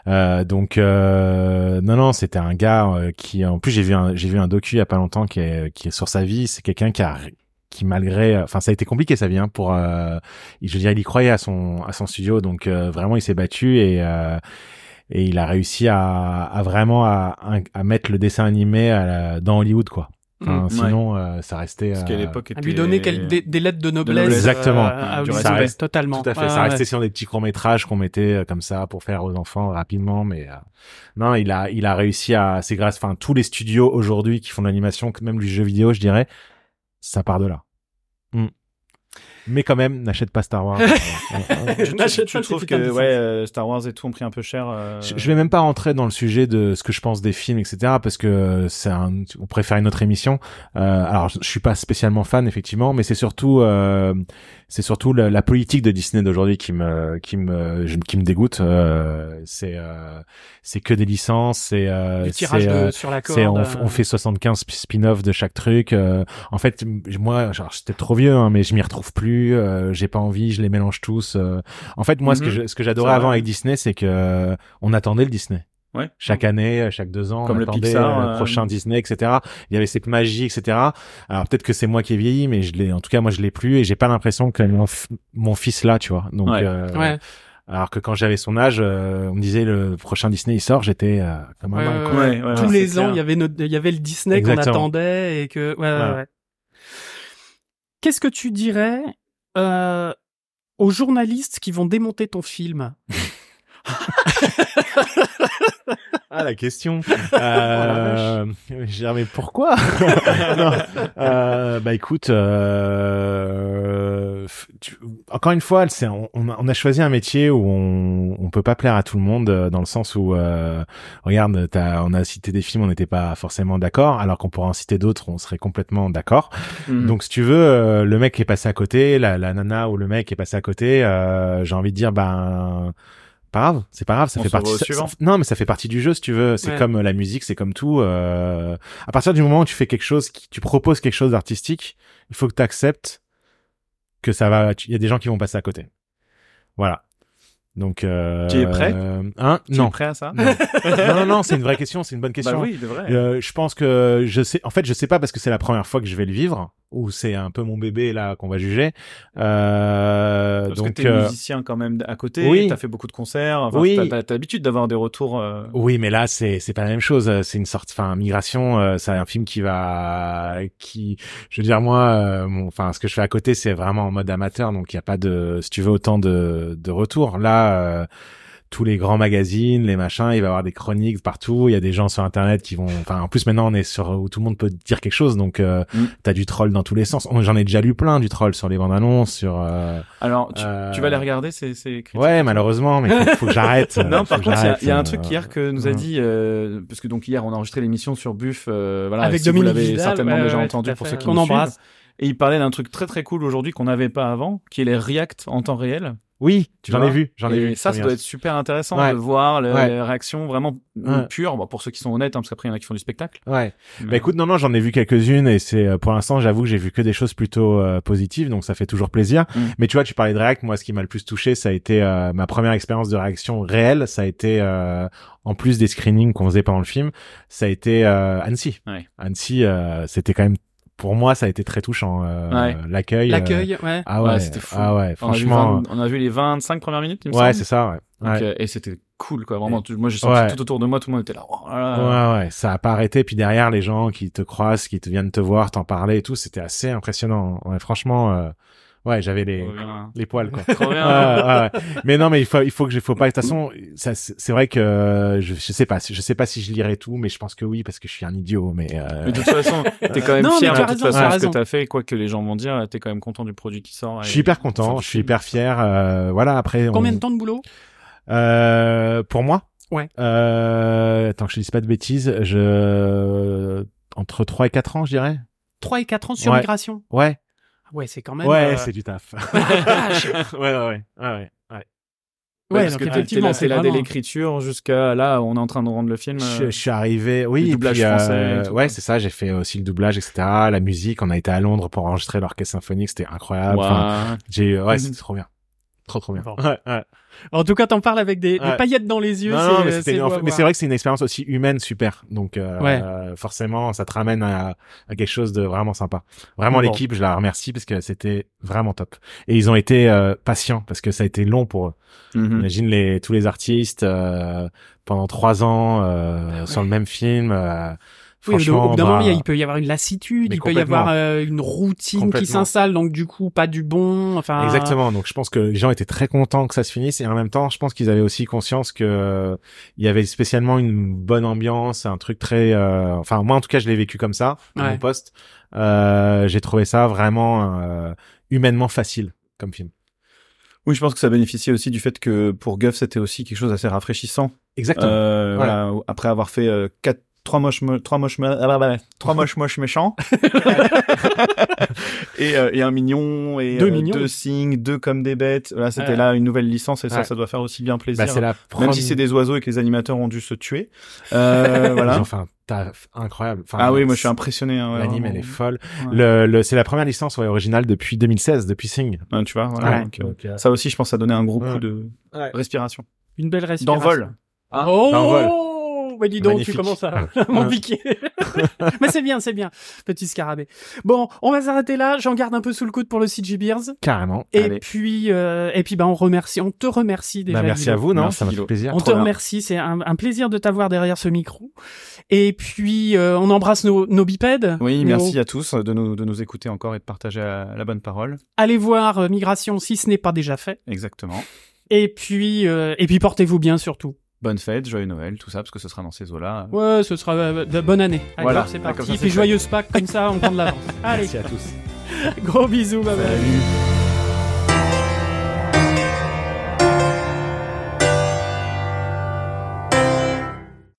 Euh, donc, euh, non, non, c'était un gars euh, qui, en plus, j'ai vu un, j'ai vu un docu il y a pas longtemps qui est, qui est sur sa vie. C'est quelqu'un qui a qui malgré enfin ça a été compliqué sa vie hein, pour je veux dire il y croyait à son à son studio donc vraiment il s'est battu et et il a réussi à, à vraiment à, à, mettre le dessin animé dans Hollywood quoi Mm. Sinon, euh, ça restait. Euh, à lui donner des, lettres de noblesse. Exactement. Ah, ah ça reste, totalement. Tout à fait. ça restait sur des petits courts métrages qu'on mettait euh, comme ça pour faire aux enfants rapidement, mais non, il a, il a réussi à. C'est grâce, enfin, tous les studios aujourd'hui qui font de l'animation, même du jeu vidéo, je dirais, ça part de là mais quand même, n'achète pas Star Wars. je, trouve que ouais, euh, Star Wars et tout ont pris un peu cher. Euh. Je, vais même pas rentrer dans le sujet de ce que je pense des films, etc. Parce que euh, c'est on préfère une autre émission. alors, je suis pas spécialement fan, effectivement, mais c'est surtout, c'est surtout la, politique de Disney d'aujourd'hui qui me, qui me, qui me dégoûte. c'est, c'est que des licences, c'est, On, fait 75 spin-off de chaque truc. en fait, moi, genre, j'étais trop vieux, hein, mais je m'y retrouve plus euh, j'ai pas envie, je les mélange tous. Euh. En fait, moi, ce que mhm. ce que j'adorais avant avec Disney, c'est que euh, on attendait le Disney. Ouais. Chaque année, chaque deux ans, comme on le attendait Pixar, le prochain Disney, etc. Il y avait cette magie, etc. Alors peut-être que c'est moi qui ai vieilli, mais je l'ai. En tout cas, moi, je l'ai plus et j'ai pas l'impression que mon, fils là, tu vois. Donc, alors que quand j'avais son âge, on me disait le prochain Disney il sort, j'étais comme un Tous les ans, il y avait il y avait le Disney qu'on attendait et que. Qu'est-ce que tu dirais euh, aux journalistes qui vont démonter ton film. Ah, la question. Oh euh, oh, mais pourquoi Euh, Bah écoute, euh, encore une fois, on, on, a choisi un métier où on, peut pas plaire à tout le monde, euh, dans le sens où, euh, regarde, on a cité des films, on n'était pas forcément d'accord, alors qu'on pourrait en citer d'autres, on serait complètement d'accord. Hmm. Donc si tu veux, euh, le mec qui est passé à côté, la, nana ou le mec qui est passé à côté, euh, j'ai envie de dire, ben... Bah, pas grave, c'est pas grave, ça fait partie. non, mais ça fait partie du jeu si tu veux. C'est comme euh, la musique, c'est comme tout. Euh, à partir du moment où tu fais quelque chose, tu proposes quelque chose d'artistique, il faut que tu acceptes que ça va. Il y a des gens qui vont passer à côté. Voilà. Donc, euh, tu es prêt hein tu Es prêt à ça non. non, non, c'est une vraie question, c'est une bonne bah question. oui, je pense que je sais. En fait, je sais pas parce que c'est la première fois que je vais le vivre où c'est un peu mon bébé là qu'on va juger. Euh, Parce donc, que t'es euh, musicien quand même à côté, oui. t'as fait beaucoup de concerts, enfin, oui. t'as, l'habitude d'avoir des retours. Euh. Oui, mais là c'est c'est pas la même chose. C'est une sorte, enfin migration, euh, c'est un film qui va, qui, je veux dire moi, enfin ce que je fais à côté c'est vraiment en mode amateur, donc il y a pas de, si tu veux autant de de retours là tous les grands magazines, les machins, il va y avoir des chroniques partout, il y a des gens sur internet qui vont enfin en plus maintenant on est sur où tout le monde peut dire quelque chose donc euh, as mm. t'as du troll dans tous les sens. J'en ai déjà lu plein du troll sur les bandes annonces sur euh, Alors euh, tu, vas les regarder c'est. Ouais, malheureusement, mais faut, faut que j'arrête. non, par contre, il y, a un euh, truc hier que nous a mm. dit parce que donc hier on a enregistré l'émission sur Buff voilà, avec si Dominique vous l'avez certainement déjà entendu pour ceux qui on nous embrasse. Et il parlait d'un truc très très cool aujourd'hui qu'on n'avait pas avant, qui est les React en temps réel. Oui, j'en ai vu, j'en ai vu. Ça, ça doit être super intéressant de voir les réactions vraiment pures, pour ceux qui sont honnêtes, hein, parce qu'après il y en a qui font du spectacle. Ouais. Mais... Bah écoute, non, non, j'en ai vu quelques-unes et c'est euh, pour l'instant, j'avoue que j'ai vu que des choses plutôt euh, positives, donc ça fait toujours plaisir. Mm. Mais tu vois, tu parlais de React, moi, ce qui m'a le plus touché, ça a été euh, ma première expérience de réaction réelle, ça a été en plus des screenings qu'on faisait pendant le film, ça a été Annecy. Annecy, c'était quand même pour moi, ça a été très touchant. Euh, l'accueil. Euh, l'accueil, ouais. Ah ouais, c'était fou. Ah ouais, franchement. On a, vu les 25 premières minutes, tu me Ouais, c'est ça, ouais. Euh, et c'était cool quoi vraiment moi j'ai senti tout autour de moi tout le monde était oh là, ouais ouais ça a pas arrêté puis derrière les gens qui te croisent qui te viennent te voir t'en parler et tout c'était assez impressionnant ouais, franchement Ouais, j'avais les, les poils, quoi. Trop bien, ouais. Mais non, mais il faut, il faut que je, faut pas. De toute façon, c'est vrai que euh, je, je sais pas, je sais pas si je lirai tout, mais je pense que oui, parce que je suis un idiot. Mais, euh, de toute façon, t'es quand même fier de toute ce que t'as fait, quoi que les gens vont dire, t'es quand même content du produit qui sort. Je suis hyper content, je suis hyper fier. Euh, voilà, après. Combien de temps de boulot euh, Pour moi. Ouais. Euh, attends que je dise pas de bêtises, je entre 3 et 4 ans, je dirais. 3 et 4 ans sur migration. Ouais ouais, c'est quand même. Ouais, euh, c'est du taf. ouais, ouais, ouais, ouais. Ouais, parce que effectivement, c'est là dès l'écriture jusqu'à là, on est en train de rendre le film. Je, euh, suis arrivé, oui, doublage français. Euh, ouais, c'est ça. J'ai fait aussi le doublage, etc. La musique, on a été à Londres pour enregistrer l'orchestre symphonique, c'était incroyable. J'ai, ouais, c'était trop bien. Trop trop bien. En tout cas, t'en parles avec des, paillettes dans les yeux. mais euh, c'est vrai que c'est une expérience aussi humaine, super. Donc euh, forcément, ça te ramène à, quelque chose de vraiment sympa. Vraiment, l'équipe, je la remercie parce que c'était vraiment top. Et ils ont été euh, patients parce que ça a été long pour eux. Mhm. Imagine les tous les artistes pendant trois ans ah sur le même film oui, bah, il peut y avoir une lassitude, il peut y avoir euh, une routine qui s'installe, donc du coup, pas du bon. Enfin. Exactement. Donc, je pense que les gens étaient très contents que ça se finisse, et en même temps, je pense qu'ils avaient aussi conscience que euh, il y avait spécialement une bonne ambiance, un truc très. Euh, enfin, moi, en tout cas, je l'ai vécu comme ça mon poste. J'ai trouvé ça vraiment humainement facile comme film. Oui, je pense que ça bénéficiait aussi du fait que pour Guff, c'était aussi quelque chose d'assez rafraîchissant. Exactement. Euh, voilà. Après avoir fait quatre trois moches, trois moches, ah, bah, bah, bah, trois moches, moches méchants. Euh, et, un mignon et deux, euh, mignons, deux deux comme des bêtes. Voilà, c'était là une nouvelle licence et ça, ça doit faire aussi bien plaisir. Bah, la Même si c'est des oiseaux et que les animateurs ont dû se tuer. Euh, voilà. Enfin, incroyable. ah oui, moi je suis impressionné. Hein, L'anime, elle est folle. c'est la première licence originale depuis 2016, depuis Sing. Ah, tu vois. Voilà, euh, Ça aussi, je pense, ça donné un gros coup de respiration. Une belle respiration. D'envol. vol. Ah. Oh Ouais bah, dis donc, tu commences à, Mais c'est bien, c'est bien, petit scarabée. Bon, on va s'arrêter là. J'en garde un peu sous le coude pour le CG Beers. Carrément. Et puis, euh, et puis, bah, on remercie, on te remercie déjà. Bah, merci à vous, non Ça m'a fait plaisir. On te remercie, c'est un, plaisir de t'avoir derrière ce micro. Et puis, euh, on embrasse nos, bipèdes. Oui, merci à tous de nous, de nous écouter encore et de partager la, bonne parole. Allez voir euh, Migration si ce n'est pas déjà fait. Exactement. Et puis, et puis portez-vous bien surtout bonne fête, joyeux Noël, tout ça, parce que ce sera dans ces eaux-là. Ouais, ce sera euh, de bonne année. Alors Voilà. c'est pas parti. comme ça, joyeuse Pâques, comme ça, on prend de l'avance. Allez, Merci à tous. gros bisous, bye bye. Salut.